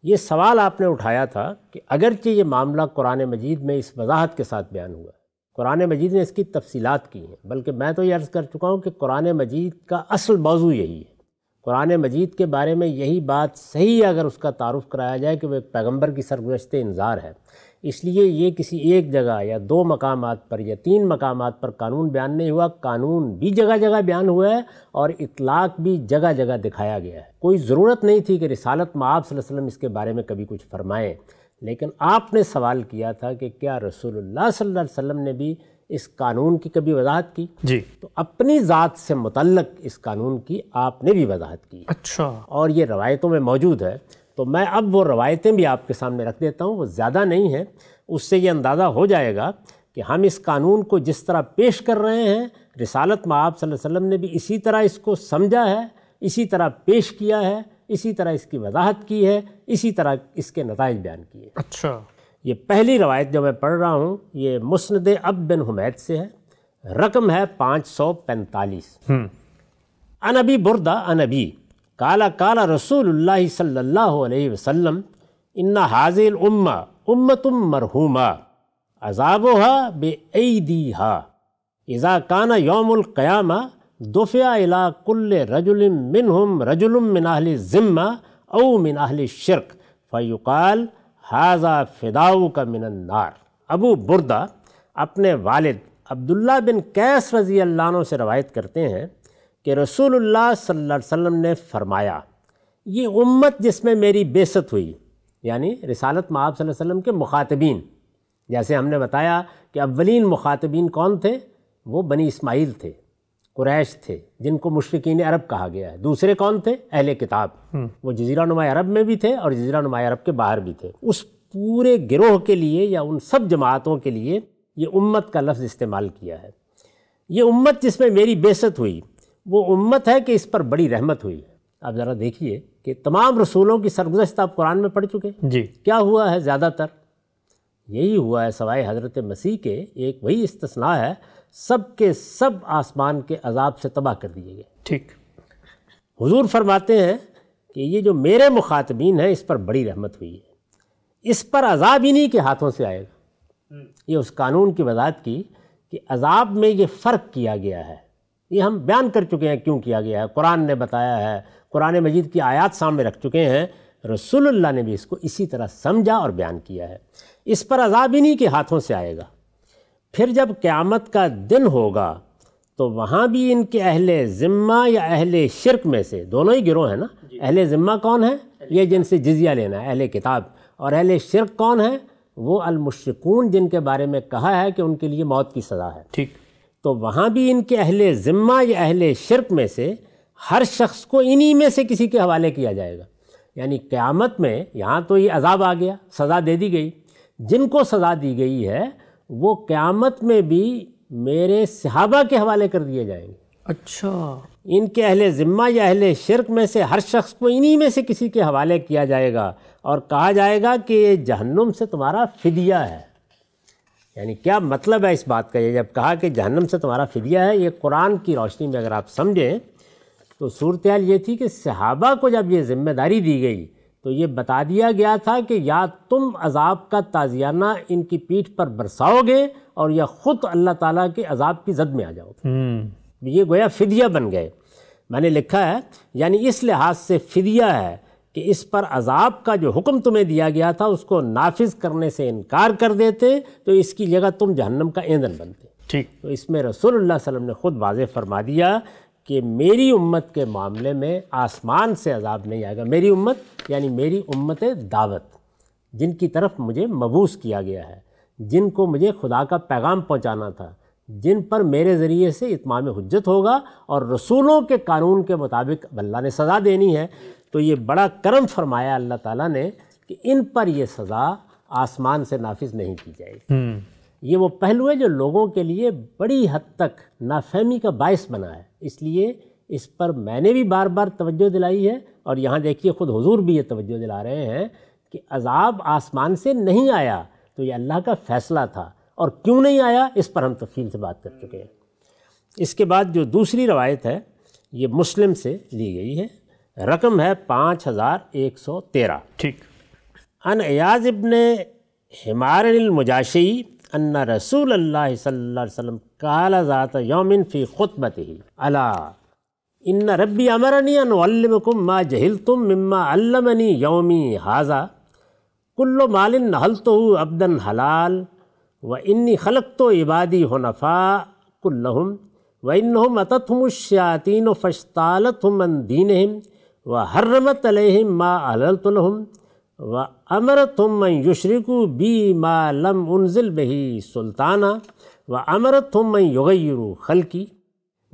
Speaker 2: ये सवाल आपने उठाया था कि अगरचि ये मामला कुरान मजीद में इस वजाहत के साथ बयान हुआ कुरान मजीद ने इसकी तफसीत की हैं बल्कि मैं तो ये अर्ज़ कर चुका हूँ कि कुरान मजीद का असल मौजू यही है कुरान मजीद के बारे में यही बात सही अगर उसका तारफ़ कराया जाए कि वह एक पैगम्बर की सरगुजशत इंजार है इसलिए ये किसी एक जगह या दो मकाम पर या तीन मकाम पर कानून बयान नहीं हुआ कानून भी जगह जगह बयान हुआ है और इतलाक़ भी जगह जगह दिखाया गया है कोई ज़रूरत नहीं थी कि रिसालत माब वसल्लम इसके बारे में कभी कुछ फरमाएँ लेकिन आपने सवाल किया था कि क्या रसूल सल्लल्लाहु ने भी इस कानून की कभी वजाहत की जी तो अपनी ज़ात से मतलब इस कानून की आपने भी वजाहत की अच्छा और ये रवायतों में मौजूद है तो मैं अब वो रवायतें भी आपके सामने रख देता हूँ वो ज़्यादा नहीं हैं उससे ये अंदाज़ा हो जाएगा कि हम इस कानून को जिस तरह पेश कर रहे हैं रिसालत माब वसल्लम ने भी इसी तरह इसको समझा है इसी तरह पेश किया है इसी तरह इसकी वजाहत की है इसी तरह इसके नतज बयान किए अच्छा ये पहली रवायत जो मैं पढ़ रहा हूँ ये मुस्द अब बिन हुमैद से है रकम है पाँच सौ पैंतालीस हम्म। अनबी बुरदा अनबी काला काला रसूल सल्ला वसम इन्ना हाजिल उम्मा उम्म तुम मरहूमा अजाबो हा बेदी हा इज़ा काना योमक़यामा दुफिया इला कुल्ल मिन मिनहम रजुलम मिनाहल ज़िम्मा औ मिनाहल शिरक फ़युकाल हाजा फ़िदाऊ का मिनन्नार अबू बुरदा अपने वालिद अब्दुल्ला बिन कैस रज़ी अल्लाह से रवायत करते हैं कि रसूलुल्लाह सल्लल्लाहु अलैहि वसल्लम ने फ़रमाया ये उम्मत जिसमें मेरी बेसत हुई यानी रिसालत में आप वसल्लम के मुखातबीन जैसे हमने बताया कि अव्वलिन मुखातबीन कौन थे वो बनी इस्माइल थे कुरैश थे जिनको मुशरकिन अरब कहा गया है दूसरे कौन थे अहले किताब हम्म। वो जजीरा नुमा अरब में भी थे और जजीरा नुमा अरब के बाहर भी थे उस पूरे गिरोह के लिए या उन सब जमातों के लिए ये उम्मत का लफ्ज़ इस्तेमाल किया है ये उम्मत जिसमें मेरी बेसत हुई वो उम्मत है कि इस पर बड़ी रहमत हुई है आप ज़रा देखिए कि तमाम रसूलों की सरगुजश्त आप कुरान में पढ़ चुके जी क्या हुआ है ज़्यादातर यही हुआ है सवाए हज़रत मसीह के एक वही इस्तना है सब के सब आसमान के अजाब से तबाह कर दिए गए ठीक हुजूर फरमाते हैं कि ये जो मेरे मुखातबीन हैं इस पर बड़ी रहमत हुई है इस पर अजाब इन्हीं के हाथों से आएगा हम्म। ये उस कानून की वजात की कि अजाब में ये फ़र्क किया गया है ये हम बयान कर चुके हैं क्यों किया गया है कुरान ने बताया है कुरान मजीद की आयात सामने रख चुके हैं रसूलुल्लाह ने भी इसको इसी तरह समझा और बयान किया है इस पर अजाब इन्हीं के हाथों से आएगा फिर जब क़्यामत का दिन होगा तो वहाँ भी इनके अहल ज़िम्मा या अहल शिरक में से दोनों ही गिरोह हैं ना अहल ज़िम्मा कौन है ये जिनसे जजिया लेना है अहल किताब और अहल शिरक कौन है वो अलमुशकून जिनके बारे में कहा है कि उनके लिए मौत की सज़ा है ठीक तो वहाँ भी इनके अहल ज़िम्मा या अहल शिरक में से हर शख्स को इन्हीं में से किसी के हवाले किया जाएगा यानी क़्यामत में यहाँ तो ये अजाब आ गया सज़ा दे दी गई जिनको सज़ा दी गई है वो क़्यामत में भी मेरे सहाबा के हवाले कर दिए जाएंगे अच्छा इनके अहल ज़िम्मा या अहल शिरक में से हर शख्स को इन्हीं में से किसी के हवाले किया जाएगा और कहा जाएगा कि ये जहन्नुम से तुम्हारा फिदिया है यानी क्या मतलब है इस बात का ये जब कहा कि जहन्नम से तुम्हारा फिदिया है ये कुरान की रोशनी में अगर आप समझें तो सूरत ये थी कि सहाबा को जब ये ज़िम्मेदारी दी गई तो ये बता दिया गया था कि या तुम अजाब का ताजियाना इनकी पीठ पर बरसाओगे और या ख़ुद अल्लाह ताला के अजाब की जद में आ जाओगे
Speaker 3: हम्म।
Speaker 2: ये गोया फिदिया बन गए मैंने लिखा है यानी इस लिहाज से फिदिया है कि इस पर अजाब का जो हुक्म तुम्हें दिया गया था उसको नाफिज करने से इनकार कर देते तो इसकी जगह तुम जहन्नम का ईंधन बनते ठीक तो इसमें रसूल वसम ने ख़ुद वाज फरमा दिया कि मेरी उम्मत के मामले में आसमान से अजाब नहीं आएगा मेरी उम्मत यानी मेरी उम्मत दावत जिनकी तरफ मुझे मबूस किया गया है जिनको मुझे खुदा का पैगाम पहुँचाना था जिन पर मेरे ज़रिए से इतमाम हजत होगा और रसूलों के कानून के मुताबिक अल्लाह ने सज़ा देनी है तो ये बड़ा करम फरमाया अल्लाह ताला ने कि इन पर ये सज़ा आसमान से नाफिज नहीं की जाएगी हम्म। ये वो पहलू है जो लोगों के लिए बड़ी हद तक नाफहमी का बायस बना है इसलिए इस पर मैंने भी बार बार तवज्जो दिलाई है और यहाँ देखिए ख़ुद हुजूर भी ये तवज्जो दिला रहे हैं कि अजाब आसमान से नहीं आया तो ये अल्लाह का फ़ैसला था और क्यों नहीं आया इस पर हम तफसील से बात कर चुके हैं इसके बाद जो दूसरी रवायत है ये मुस्लिम से ली गई है रकम है पाँच हज़ार एक सौ तेरह ठीक अन अयाज इबन हिमारमुजाशी अन्ना रसूल अल्लाह वसल्लम काला ज़ात योमिन फ़ी ख़ुतबत ही अला इन रबी अमरनी अनकुम मा जहिल तुम मम्मा अल्लमनी योमी हाजा कुल्लो मालिन नहल तो अबदन हलाल व इन्नी खलक तो इबादी नफ़ा कुल्लहम व इन हम अततहम शातिन फ़श्तालत हम दीन व हर्रमत अलहम मा अलतुलहम व अमर तुम युशरकू बी मा लम उनजिल बही सुल्ताना व अमर तुम युगैर खलकी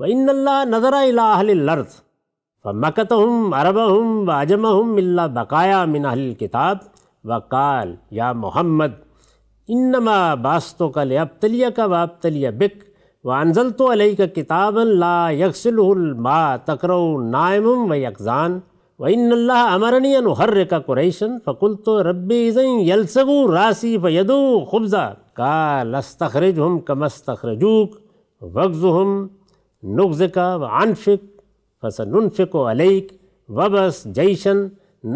Speaker 2: व इन नजरा इलाहलर्द व मकत हम अरब हम व अजम हम मिल्ला बकाया मिनहल किताब व काल या मोहम्मद इन्नमा बास्तों का ले तलिया का तलिया बिक वानजल तो अलई का किताबन ला यकसलमा तकर नायम व यकजान व इन्ला अमरनी हर्र का कुरैशन फ़कुल तो रबी यलसगु रासी फ़यदो खुबजा का लस्तखरज हम कमस्तखरजूक वग्ज़ हम नुग्ज़ का व अनफिक फसनफिक अलैक वबस जैशन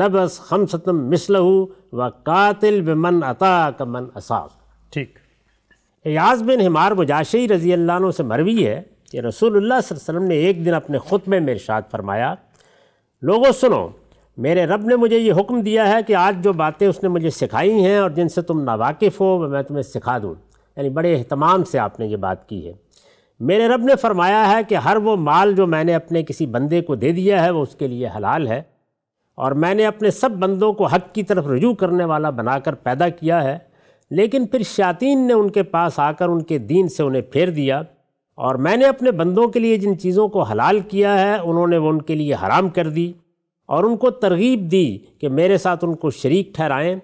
Speaker 2: नबस सतम मिसलहू व कातिल बन अता का मन असाफ ठीक एयाज़ बिन हिमार मुजाशी रज़ी अल्लाह से मरवी है कि रसूलुल्लाह वसल्लम ने एक दिन अपने ख़ुतबे में इरशाद फरमाया लोगों सुनो मेरे रब ने मुझे ये हुक्म दिया है कि आज जो बातें उसने मुझे सिखाई हैं और जिनसे तुम नावाकिफ़ हो मैं तुम्हें सिखा दूँ यानी बड़े अहतमाम से आपने ये बात की है मेरे रब ने फरमाया है कि हर वो माल जो मैंने अपने किसी बंदे को दे दिया है वो उसके लिए हलाल है और मैंने अपने सब बंदों को हक की तरफ रजू करने वाला बनाकर पैदा किया है लेकिन फिर शातीन ने उनके पास आकर उनके दीन से उन्हें फेर दिया और मैंने अपने बंदों के लिए जिन चीज़ों को हलाल किया है उन्होंने वो उनके लिए हराम कर दी और उनको तरगीब दी कि मेरे साथ उनको शरीक ठहराएं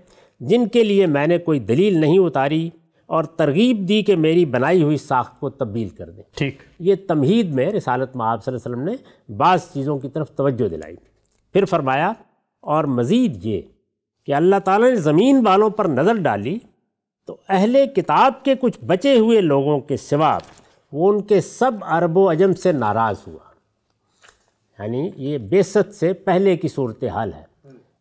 Speaker 2: जिनके लिए मैंने कोई दलील नहीं उतारी और तरगीब दी कि मेरी बनाई हुई साख को तब्दील कर दें ठीक ये तमहीद में रिसालत महाब वसल्लम ने बाज़ चीज़ों की तरफ तवज्जो दिलाई फिर फरमाया और मज़ीद ये कि अल्लाह ताला ने ज़मीन वालों पर नज़र डाली तो अहले किताब के कुछ बचे हुए लोगों के सिवा वो उनके सब अरबो अजम से नाराज़ हुआ यानी ये बेसत से पहले की सूरत हाल है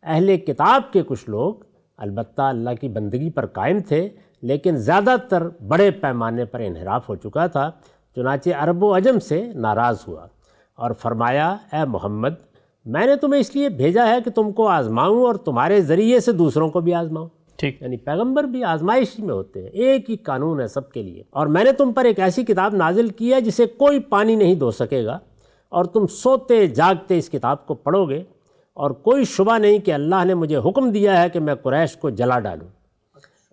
Speaker 2: अहले किताब के कुछ लोग अलबत् अल्लाह की बंदगी पर कायम थे लेकिन ज़्यादातर बड़े पैमाने पर इनहराफ हो चुका था चुनाचे अरबो अजम से नाराज़ हुआ और फरमाया ए मोहम्मद मैंने तुम्हें इसलिए भेजा है कि तुमको आजमाऊँ और तुम्हारे ज़रिए से दूसरों को भी आजमाऊँ ठीक यानी पैगंबर भी आजमाइश में होते हैं एक ही कानून है सबके लिए और मैंने तुम पर एक ऐसी किताब नाजिल की है जिसे कोई पानी नहीं धो सकेगा और तुम सोते जागते इस किताब को पढ़ोगे और कोई शुबा नहीं कि अल्लाह ने मुझे हुक्म दिया है कि मैं कुरैश को जला डालूँ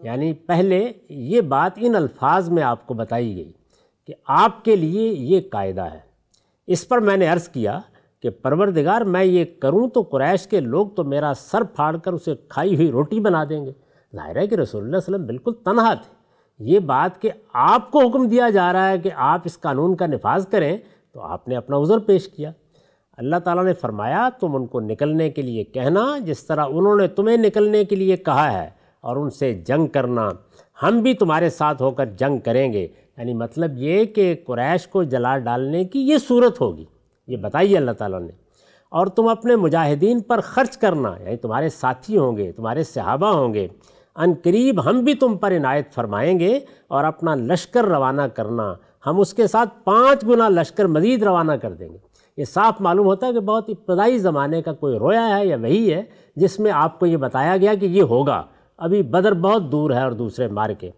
Speaker 2: यानी पहले ये बात इन अल्फाज में आपको बताई गई कि आपके लिए ये कायदा है इस पर मैंने अर्ज़ किया कि परवरदिगार मैं ये करूँ तो कुरैश के लोग तो मेरा सर फाड़ कर उसे खाई हुई रोटी बना देंगे ज़ाहिर है कि रसोल्ला वसलम बिल्कुल तनहा थे ये बात कि आपको हुक्म दिया जा रहा है कि आप इस कानून का नफाज करें तो आपने अपना उज़र पेश किया अल्लाह ताला ने फरमाया तुम उनको निकलने के लिए कहना जिस तरह उन्होंने तुम्हें निकलने के लिए कहा है और उनसे जंग करना हम भी तुम्हारे साथ होकर जंग करेंगे यानी मतलब ये कि कुरैश को जला डालने की ये सूरत होगी ये बताइए अल्लाह ताला ने और तुम अपने मुजाहिदीन पर ख़र्च करना यानी तुम्हारे साथी होंगे तुम्हारे सहाबा होंगे अनकरीब हम भी तुम पर इनायत फरमाएंगे और अपना लश्कर रवाना करना हम उसके साथ पाँच गुना लश्कर मजीद रवाना कर देंगे ये साफ मालूम होता है कि बहुत इब्तदाई ज़माने का कोई रोया है या वही है जिसमें आपको ये बताया गया कि ये होगा अभी बदर बहुत दूर है और दूसरे मार के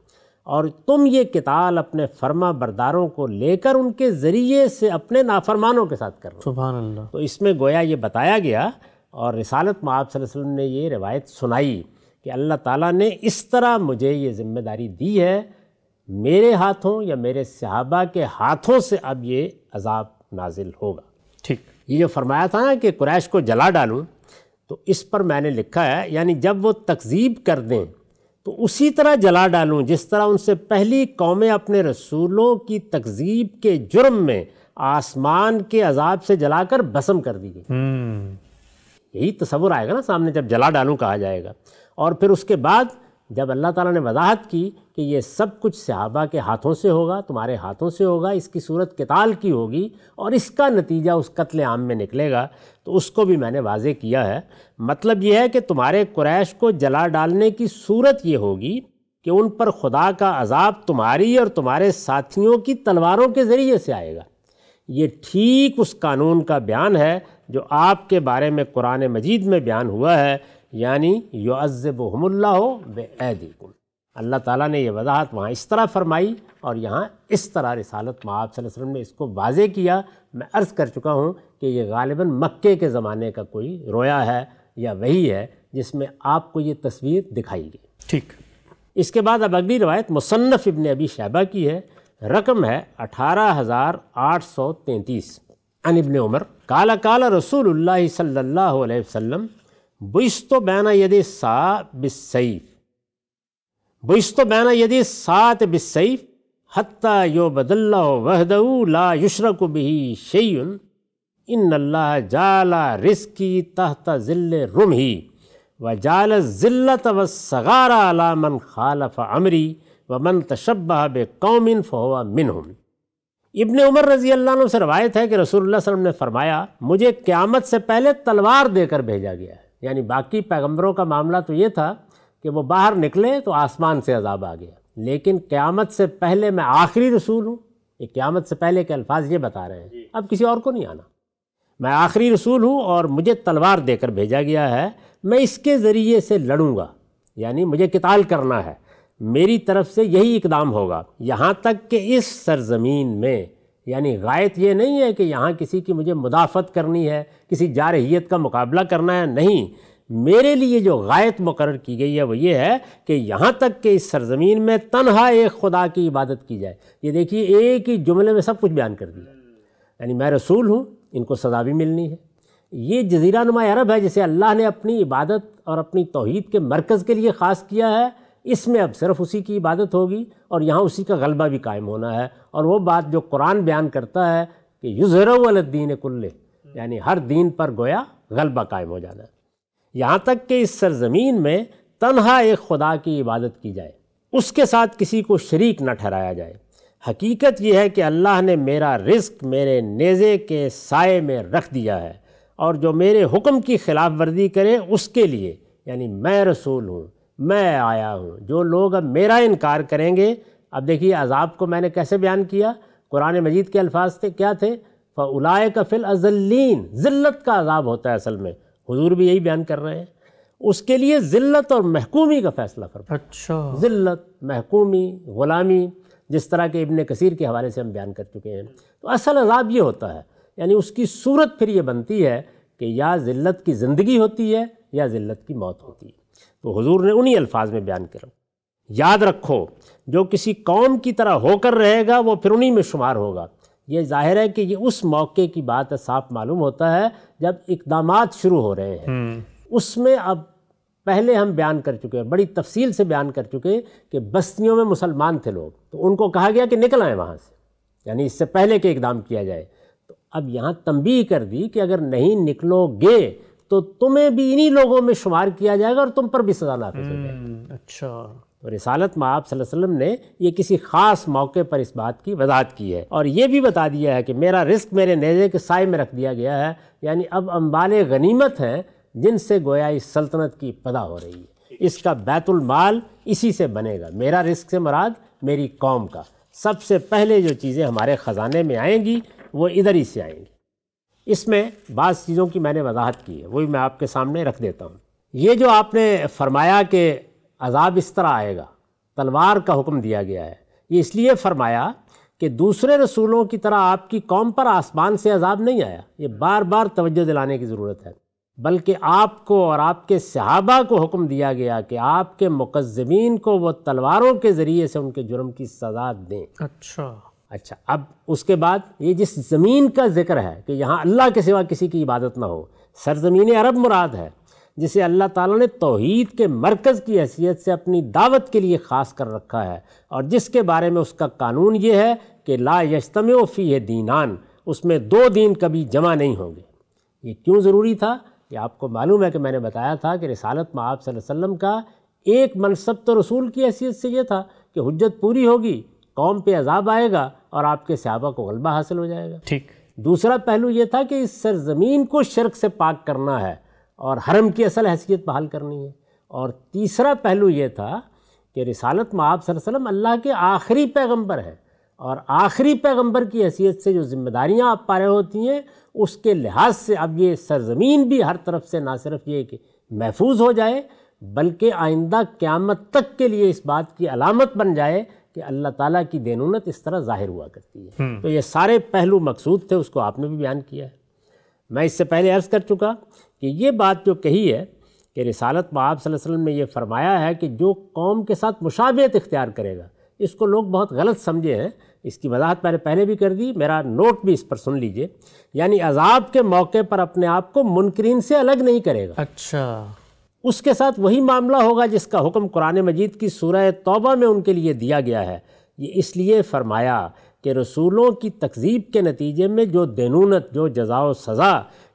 Speaker 2: और तुम ये किताल अपने फर्मा बरदारों को लेकर उनके ज़रिए से अपने नाफरमानों के साथ करो
Speaker 1: सुबह अल्लाह
Speaker 2: तो इसमें गोया ये बताया गया और रिसालत माब वसल्लम ने ये रिवायत सुनाई कि अल्लाह ताला ने इस तरह मुझे ये ज़िम्मेदारी दी है मेरे हाथों या मेरे सहाबा के हाथों से अब ये अजाब नाजिल होगा ठीक ये जो फरमाया था ना कि कुरैश को जला डालूँ तो इस पर मैंने लिखा है यानी जब वो तकजीब कर दें तो उसी तरह जला डालूँ जिस तरह उनसे पहली कौमें अपने रसूलों की तकजीब के जुर्म में आसमान के अजाब से जलाकर भस्म कर दी गई
Speaker 3: हम्म।
Speaker 2: यही तस्वुर आएगा ना सामने जब जला डालूँ कहा जाएगा और फिर उसके बाद जब अल्लाह ताला ने वजाहत की कि ये सब कुछ सहाबा के हाथों से होगा तुम्हारे हाथों से होगा इसकी सूरत किताल की होगी और इसका नतीजा उस कत्ल आम में निकलेगा तो उसको भी मैंने वाजे किया है मतलब ये है कि तुम्हारे कुरैश को जला डालने की सूरत ये होगी कि उन पर खुदा का अजाब तुम्हारी और तुम्हारे साथियों की तलवारों के ज़रिए से आएगा ये ठीक उस कानून का बयान है जो आपके बारे में कुरान मजीद में बयान हुआ है यानी युज़बहमल्ला बेदीकुम अल्लाह ताला ने यह वजाहत वहाँ इस तरह फरमाई और यहाँ इस तरह रिसालत माब वसल्लम ने इसको वाजे किया मैं अर्ज़ कर चुका हूँ कि ये गालिबा मक्के के ज़माने का कोई रोया है या वही है जिसमें आपको ये तस्वीर दिखाई गई ठीक इसके बाद अब अगली रवायत मुसन्फ़ इबन अबी शैबा की है रकम है अठारह हज़ार आठ सौ तैंतीस अन उमर काला काला रसूल सल्लल्लाहु अलैहि वसल्लम बुस्तो बैना यदि सा बिसईफ बुस्तो बैना यदि सात बिसईफ हत्ता यो बदल्ला वहदऊ ला युशरक बिही शयुन इन अल्लाह जाला रिस्की तहत जिल्ल रुम ही व जाल ज़िल्लत व सगारा अला मन खालफ अमरी व मन तशबह बे कौमिन फ़वा मिन इबन उमर रज़ी अल्लाह से रवायत है कि रसूलुल्लाह वसल्लम ने फ़रमाया मुझे क़्यामत से पहले तलवार देकर भेजा गया है यानी बाकी पैगंबरों का मामला तो ये था कि वो बाहर निकले तो आसमान से अजाब आ गया लेकिन क़्यामत से पहले मैं आखिरी रसूल हूँ ये क़्यामत से पहले के अल्फाज ये बता रहे हैं अब किसी और को नहीं आना मैं आखिरी रसूल हूँ और मुझे तलवार देकर भेजा गया है मैं इसके ज़रिए से लड़ूँगा यानी मुझे किताल करना है मेरी तरफ से यही इकदाम होगा यहाँ तक कि इस सरजमीन में यानी गायत ये नहीं है कि यहाँ किसी की मुझे मुदाफ़त करनी है किसी जारहीत का मुकाबला करना है नहीं मेरे लिए जो गायत मुकर की गई है वो ये है कि यहाँ तक कि इस सरज़मीन में तनहा एक खुदा की इबादत की जाए ये देखिए एक ही जुमले में सब कुछ बयान कर दिया यानी मैं रसूल हूँ इनको सजा भी मिलनी है ये जजीरा नुमा अरब है जिसे अल्लाह ने अपनी इबादत और अपनी तोहद के मरकज़ के लिए ख़ास किया है इसमें अब सिर्फ उसी की इबादत होगी और यहाँ उसी का गलबा भी कायम होना है और वो बात जो कुरान बयान करता है कि युजरवलद्दीन कुल्ले यानी हर दीन पर गोया गलबा कायम हो जाना है यहाँ तक कि इस सरजमीन में तनहा एक खुदा की इबादत की जाए उसके साथ किसी को शरीक न ठहराया जाए हकीकत यह है कि अल्लाह ने मेरा रिस्क मेरे नेज़े के साय में रख दिया है और जो मेरे हुक्म की खिलाफ वर्जी करे उसके लिए यानी मैं रसूल हूँ मैं आया हूँ जो लोग अब मेरा इनकार करेंगे अब देखिए अजाब को मैंने कैसे बयान किया कुरान मजीद के अल्फाज थे क्या थे फ़लाए का फिल अजल्लिन ज़िल्त का अजाब होता है असल में हुजूर भी यही बयान कर रहे हैं उसके लिए ज़िल्त और महकूमी का फ़ैसला कर अच्छा ज़िल्त महकूमी ग़ुलामी जिस तरह के इबन कसीर के हवाले से हम बयान कर चुके हैं तो असल अजाब ये होता है यानी उसकी सूरत फिर ये बनती है कि या ज़िल्लत की ज़िंदगी होती है या ज़िल्लत की मौत होती है तो हुजूर ने उन्हीं अल्फाज में बयान करा याद रखो जो किसी कौम की तरह होकर रहेगा वो फिर उन्हीं में शुमार होगा ये जाहिर है कि ये उस मौके की बात है साफ मालूम होता है जब इकदाम शुरू हो रहे हैं हम्म। उसमें अब पहले हम बयान कर चुके हैं बड़ी तफसील से बयान कर चुके हैं कि बस्तियों में मुसलमान थे लोग तो उनको कहा गया कि निकल आए वहाँ से यानी इससे पहले के इकदाम किया जाए तो अब यहाँ तंबी कर दी कि अगर नहीं निकलोगे तो तुम्हें भी इन्हीं लोगों में शुमार किया जाएगा और तुम पर भी सजा ना हो हम्म, अच्छा तो रिसालत में आप वसल्लम ने ये किसी ख़ास मौके पर इस बात की वजाहत की है और ये भी बता दिया है कि मेरा रिस्क मेरे नेजे के साय में रख दिया गया है यानी अब अम्बाल गनीमत हैं जिनसे गोया इस सल्तनत की पदा हो रही है इसका बैतुलमाल इसी से बनेगा मेरा रिस्क से मुराद मेरी कौम का सबसे पहले जो चीज़ें हमारे ख़जाने में आएंगी वो इधर ही से आएंगी इसमें बाज़ चीज़ों की मैंने वजाहत की है वही मैं आपके सामने रख देता हूँ ये जो आपने फरमाया कि अजाब इस तरह आएगा तलवार का हुक्म दिया गया है ये इसलिए फरमाया कि दूसरे रसूलों की तरह आपकी कौम पर आसमान से अजाब नहीं आया ये बार बार तवज्जो दिलाने की ज़रूरत है बल्कि आपको और आपके सहाबा को हुक्म दिया गया कि आपके मुकजमीन को वो तलवारों के ज़रिए से उनके जुर्म की सज़ा दें अच्छा अच्छा अब उसके बाद ये जिस ज़मीन का जिक्र है कि यहाँ अल्लाह के सिवा किसी की इबादत ना हो सरजमीन अरब मुराद है जिसे अल्लाह ताला ने तोहीद के मरकज़ की हैसियत से अपनी दावत के लिए ख़ास कर रखा है और जिसके बारे में उसका कानून ये है कि ला यशतम फ़ी है दीनान उसमें दो दिन कभी जमा नहीं होंगे ये क्यों ज़रूरी था ये आपको मालूम है कि मैंने बताया था कि रसालत में आप का एक मनसब तो रसूल की हैसियत से यह था कि हजत पूरी होगी कौम पे अजाब आएगा और आपके सहाबा को गलबा हासिल हो जाएगा ठीक दूसरा पहलू ये था कि इस सरजमीन को शर्क से पाक करना है और हरम की असल हैसियत बहाल करनी है और तीसरा पहलू ये था कि रिसालत माब वसल्लम अल्लाह के आखिरी पैगंबर हैं और आखिरी पैगंबर की हैसियत से जो जिम्मेदारियां आप पारे होती हैं उसके लिहाज से अब ये सरजमीन भी हर तरफ से ना सिर्फ ये कि महफूज हो जाए बल्कि आइंदा क़्यामत तक के लिए इस बात की अलामत बन जाए कि अल्लाह ताला की देनूनत इस तरह ज़ाहिर हुआ करती है हम्म। तो ये सारे पहलू मकसूद थे उसको आपने भी बयान किया है मैं इससे पहले अर्ज़ कर चुका कि ये बात जो कही है कि रिसालत महब वसल्लम ने यह फरमाया है कि जो कौम के साथ मुशाबियत इख्तियार करेगा इसको लोग बहुत गलत समझे हैं इसकी वजाहत मैंने पहले भी कर दी मेरा नोट भी इस पर सुन लीजिए यानी अजाब के मौके पर अपने आप को मुनकरीन से अलग नहीं करेगा अच्छा उसके साथ वही मामला होगा जिसका हुक्म कुरान मजीद की सूरह तौबा में उनके लिए दिया गया है ये इसलिए फरमाया कि रसूलों की तकजीब के नतीजे में जो दैनूनत जो जजा सज़ा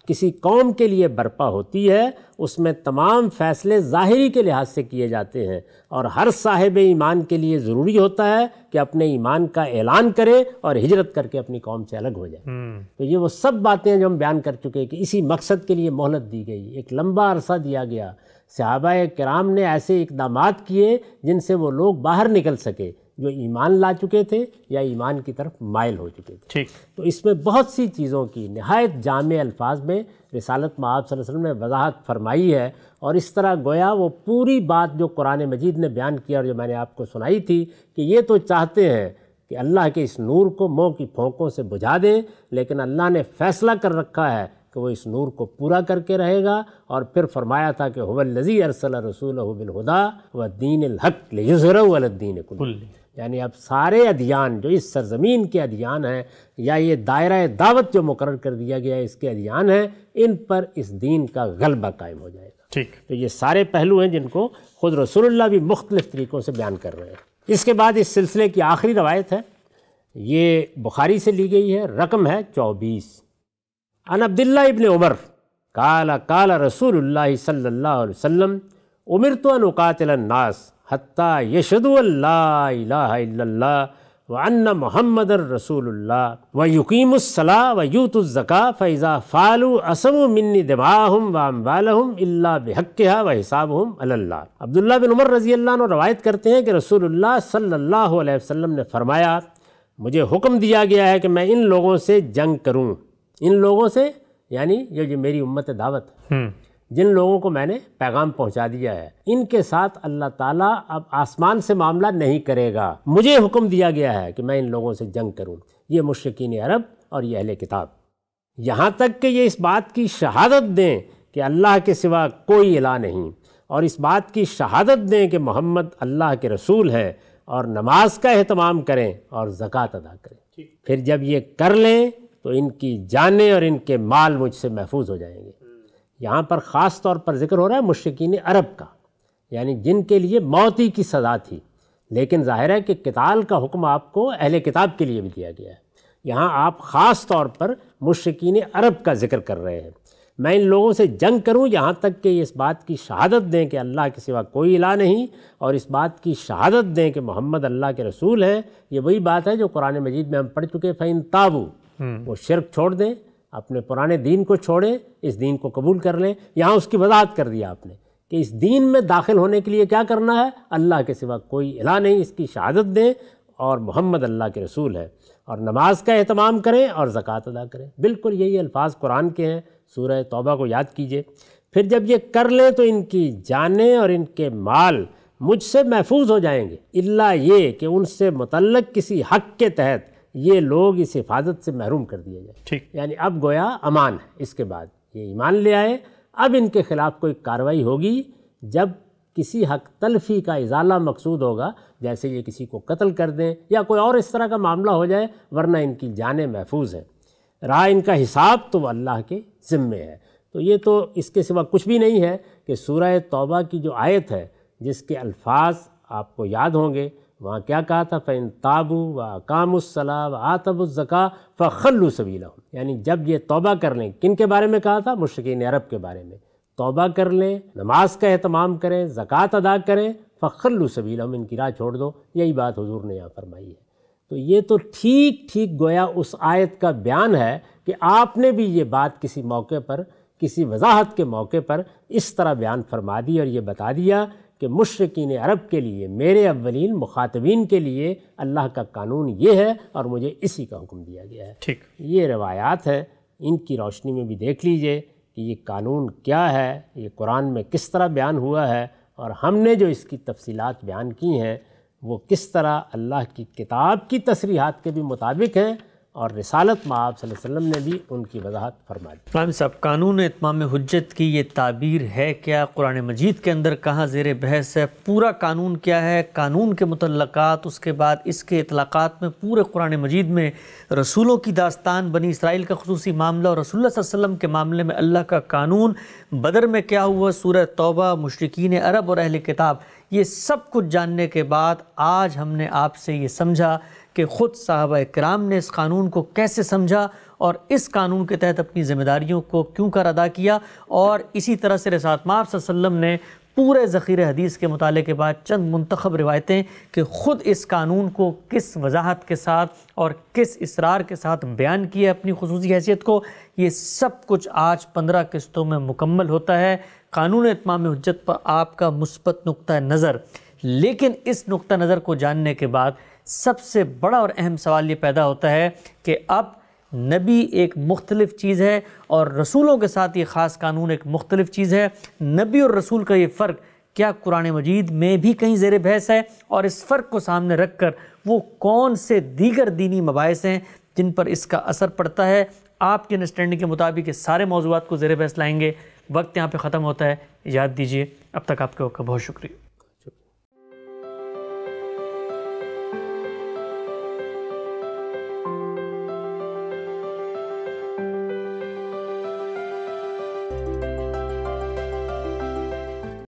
Speaker 2: किसी कौम के लिए बर्पा होती है उसमें तमाम फ़ैसले ज़ाहरी के लिहाज से किए जाते हैं और हर साहिब ईमान के लिए ज़रूरी होता है कि अपने ईमान का ऐलान करे और हिजरत करके अपनी कौम से अलग हो जाए हम्म। तो ये वो सब बातें जो हम बयान कर चुके हैं कि इसी मकसद के लिए मोहलत दी गई एक लंबा अरसा दिया गया सहाबा कराम ने ऐसे इकदाम किए जिनसे वो लोग बाहर निकल सके जो ईमान ला चुके थे या ईमान की तरफ मायल हो चुके थे ठीक तो इसमें बहुत सी चीज़ों की नहायत जाम अल्फाज में रिसालत महब वसल्लम ने वजाहत फरमाई है और इस तरह गोया वो पूरी बात जो कुरान मजीद ने बयान किया और जो मैंने आपको सुनाई थी कि ये तो चाहते हैं कि अल्लाह के इस नूर को मोह की फोंकों से बुझा दें लेकिन अल्लाह ने फ़ैसला कर रखा है कि वो इस नूर को पूरा करके रहेगा और फिर फरमाया था कि हवल लजी अरसल रसूल बिलहुदा व दीन हक लेजरद्दीन कुल यानी अब सारे अधियान जो इस सरजमीन के अधियान हैं या ये दायरा दावत जो मुकर कर दिया गया है इसके अधियान हैं इन पर इस दीन का गलबा कायम हो जाएगा ठीक तो ये सारे पहलू हैं जिनको खुद रसूलुल्लाह भी मुख्तलिफ तरीक़ों से बयान कर रहे हैं इसके बाद इस सिलसिले की आखिरी रवायत है ये बुखारी से ली गई है रकम है चौबीस अन अब्दुल्ला इबन उमर काला काला रसूल सल्ला वसम उमिर तो नास हती यशदुल्ला वन महमद रसूल व यकीमसला व यूतज़क़ा फ़ैज़ा फ़ालू असमु मिन्नी दबाहम वाम अल्ला बहक़ा व हिसाब हम अल्लाह अब्दुल्ला बिन उमर रज़ी अल्लाह रवायत करते हैं कि रसूलुल्लाह सल्लल्लाहु अलैहि वसल्लम ने फ़रमाया मुझे हुक्म दिया गया है कि मैं इन लोगों से जंग करूँ इन लोगों से यानी ये जो मेरी उम्मत दावत हम्म। जिन लोगों को मैंने पैगाम पहुंचा दिया है इनके साथ अल्लाह ताला अब आसमान से मामला नहीं करेगा मुझे हुक्म दिया गया है कि मैं इन लोगों से जंग करूं ये मुश्किन अरब और ये अहल किताब यहाँ तक कि ये इस बात की शहादत दें कि अल्लाह के सिवा कोई अला नहीं और इस बात की शहादत दें कि मोहम्मद अल्लाह के रसूल हैं और नमाज का अहतमाम करें और ज़क़़त अदा करें फिर जब ये कर लें तो इनकी जाने और इनके माल मुझसे महफूज हो जाएंगे यहाँ पर ख़ास तौर पर जिक्र हो रहा है मुश्किन अरब का यानी जिनके लिए मौती की सज़ा थी लेकिन जाहिर है कि किताल का हुक्म आपको अहल किताब के लिए भी दिया गया है यहाँ आप ख़ास तौर पर मुश्किन अरब का जिक्र कर रहे हैं मैं इन लोगों से जंग करूं यहाँ तक कि इस बात की शहादत दें कि अल्लाह के सिवा कोई इला नहीं और इस बात की शहादत दें कि मोहम्मद अल्लाह के रसूल हैं ये वही बात है जो कुरान मजीद में हम पढ़ चुके फ़ैन ताबू हम्म। वो शिरक छोड़ दें अपने पुराने दीन को छोड़ें इस दीन को कबूल कर लें यहाँ उसकी वजाहत कर दिया आपने कि इस दीन में दाखिल होने के लिए क्या करना है अल्लाह के सिवा कोई इला नहीं इसकी शहादत दें और मोहम्मद अल्लाह के रसूल है और नमाज का अहतमाम करें और ज़क़़त अदा करें बिल्कुल यही अल्फाज कुरान के हैं सूरह तौबा को याद कीजिए फिर जब ये कर लें तो इनकी जानें और इनके माल मुझसे महफूज हो जाएंगे इल्ला ये कि उनसे मुतलक किसी हक के तहत ये लोग इस हिफाजत से महरूम कर दिए जाए ठीक यानी अब गोया अमान है इसके बाद ये ईमान ले आए अब इनके खिलाफ कोई कार्रवाई होगी जब किसी हक तलफी का इजाला मकसूद होगा जैसे ये किसी को कत्ल कर दें या कोई और इस तरह का मामला हो जाए वरना इनकी जानें महफूज हैं रहा इनका हिसाब तो अल्लाह के ज़िम्मे है तो ये तो इसके सिवा कुछ भी नहीं है कि सूरह तौबा की जो आयत है जिसके अल्फाज आपको याद होंगे वहाँ क्या कहा था फ़ैन ताबू व कामुसला व आतबुज़का खल्लु सबीला यानी जब ये तोबा कर लें किन के बारे में कहा था मुश्किन अरब के बारे में तोबा कर लें नमाज का अहतमाम करें ज़क़़त अदा करें फ़ल्लु सबीला इनकी राह छोड़ दो यही बात हजूर ने यहाँ फरमाई है तो ये तो ठीक ठीक गोया उस आयत का बयान है कि आपने भी ये बात किसी मौके पर किसी वजाहत के मौके पर इस तरह बयान फरमा दी और ये बता दिया कि मशरकिन अरब के लिए मेरे अवलिन मुखातबीन के लिए अल्लाह का कानून ये है और मुझे इसी का हुक्म दिया गया है ठीक ये रवायात हैं इनकी रोशनी में भी देख लीजिए कि ये कानून क्या है ये कुरान में किस तरह बयान हुआ है और हमने जो इसकी तफसीलात बयान की हैं वो किस तरह अल्लाह की किताब की तसरीहत के भी मुताबिक हैं और रसालत आप वसल्लम ने भी उनकी वजाहत फरमा
Speaker 1: दी फ्राम साहब कानून इतमाम हजत की ये ताबीर है क्या कुरान मजीद के अंदर कहाँ जेर बहस है पूरा कानून क्या है कानून के मुतलक़ात उसके बाद इसके इतलाक़ात में पूरे कुरान मजीद में रसूलों की दास्तान बनी इसराइल का खसूस मामला और रसुल्लम वसम के मामले में अल्लाह का कानून बदर में क्या हुआ सूर तोबा मशरकिन अरब और अहल किताब ये सब कुछ जानने के बाद आज हमने आपसे ये समझा कि ख़ुद साहब कराम ने इस कानून को कैसे समझा और इस कानून के तहत अपनी ज़िम्मेदारियों को क्यों कर अदा किया और इसी तरह से रसात माफ़ल्म ने पूरे ज़ख़ीर हदीस के मताले के बाद चंद मंतखब रिवायतें कि ख़ुद इस कानून को किस वजाहत के साथ और किस इसरार के साथ बयान किया अपनी खसूस हैसियत को ये सब कुछ आज पंद्रह किस्तों में मुकम्मल होता है कानून इतमाम हजत पर आपका मुस्बत नुक़ नज़र लेकिन इस नुक़ नज़र को जानने के बाद सबसे बड़ा और अहम सवाल ये पैदा होता है कि अब नबी एक मुख्तलिफ़ चीज़ है और रसूलों के साथ ये ख़ास कानून एक मुख्तलिफ़ चीज़ है नबी और रसूल का ये फ़र्क क्या कुरान मजीद में भी कहीं जेर बहस है और इस फ़र्क को सामने रख कर वो कौन से दीगर दीनी मबास हैं जिन पर इसका असर पड़ता है आपके अंडरस्टैंडिंग के मुताबिक ये सारे मौजूद को जेर बहस लाएँगे वक्त यहाँ पर ख़त्म होता है याद दीजिए अब तक आपके वक्त का बहुत शुक्रिया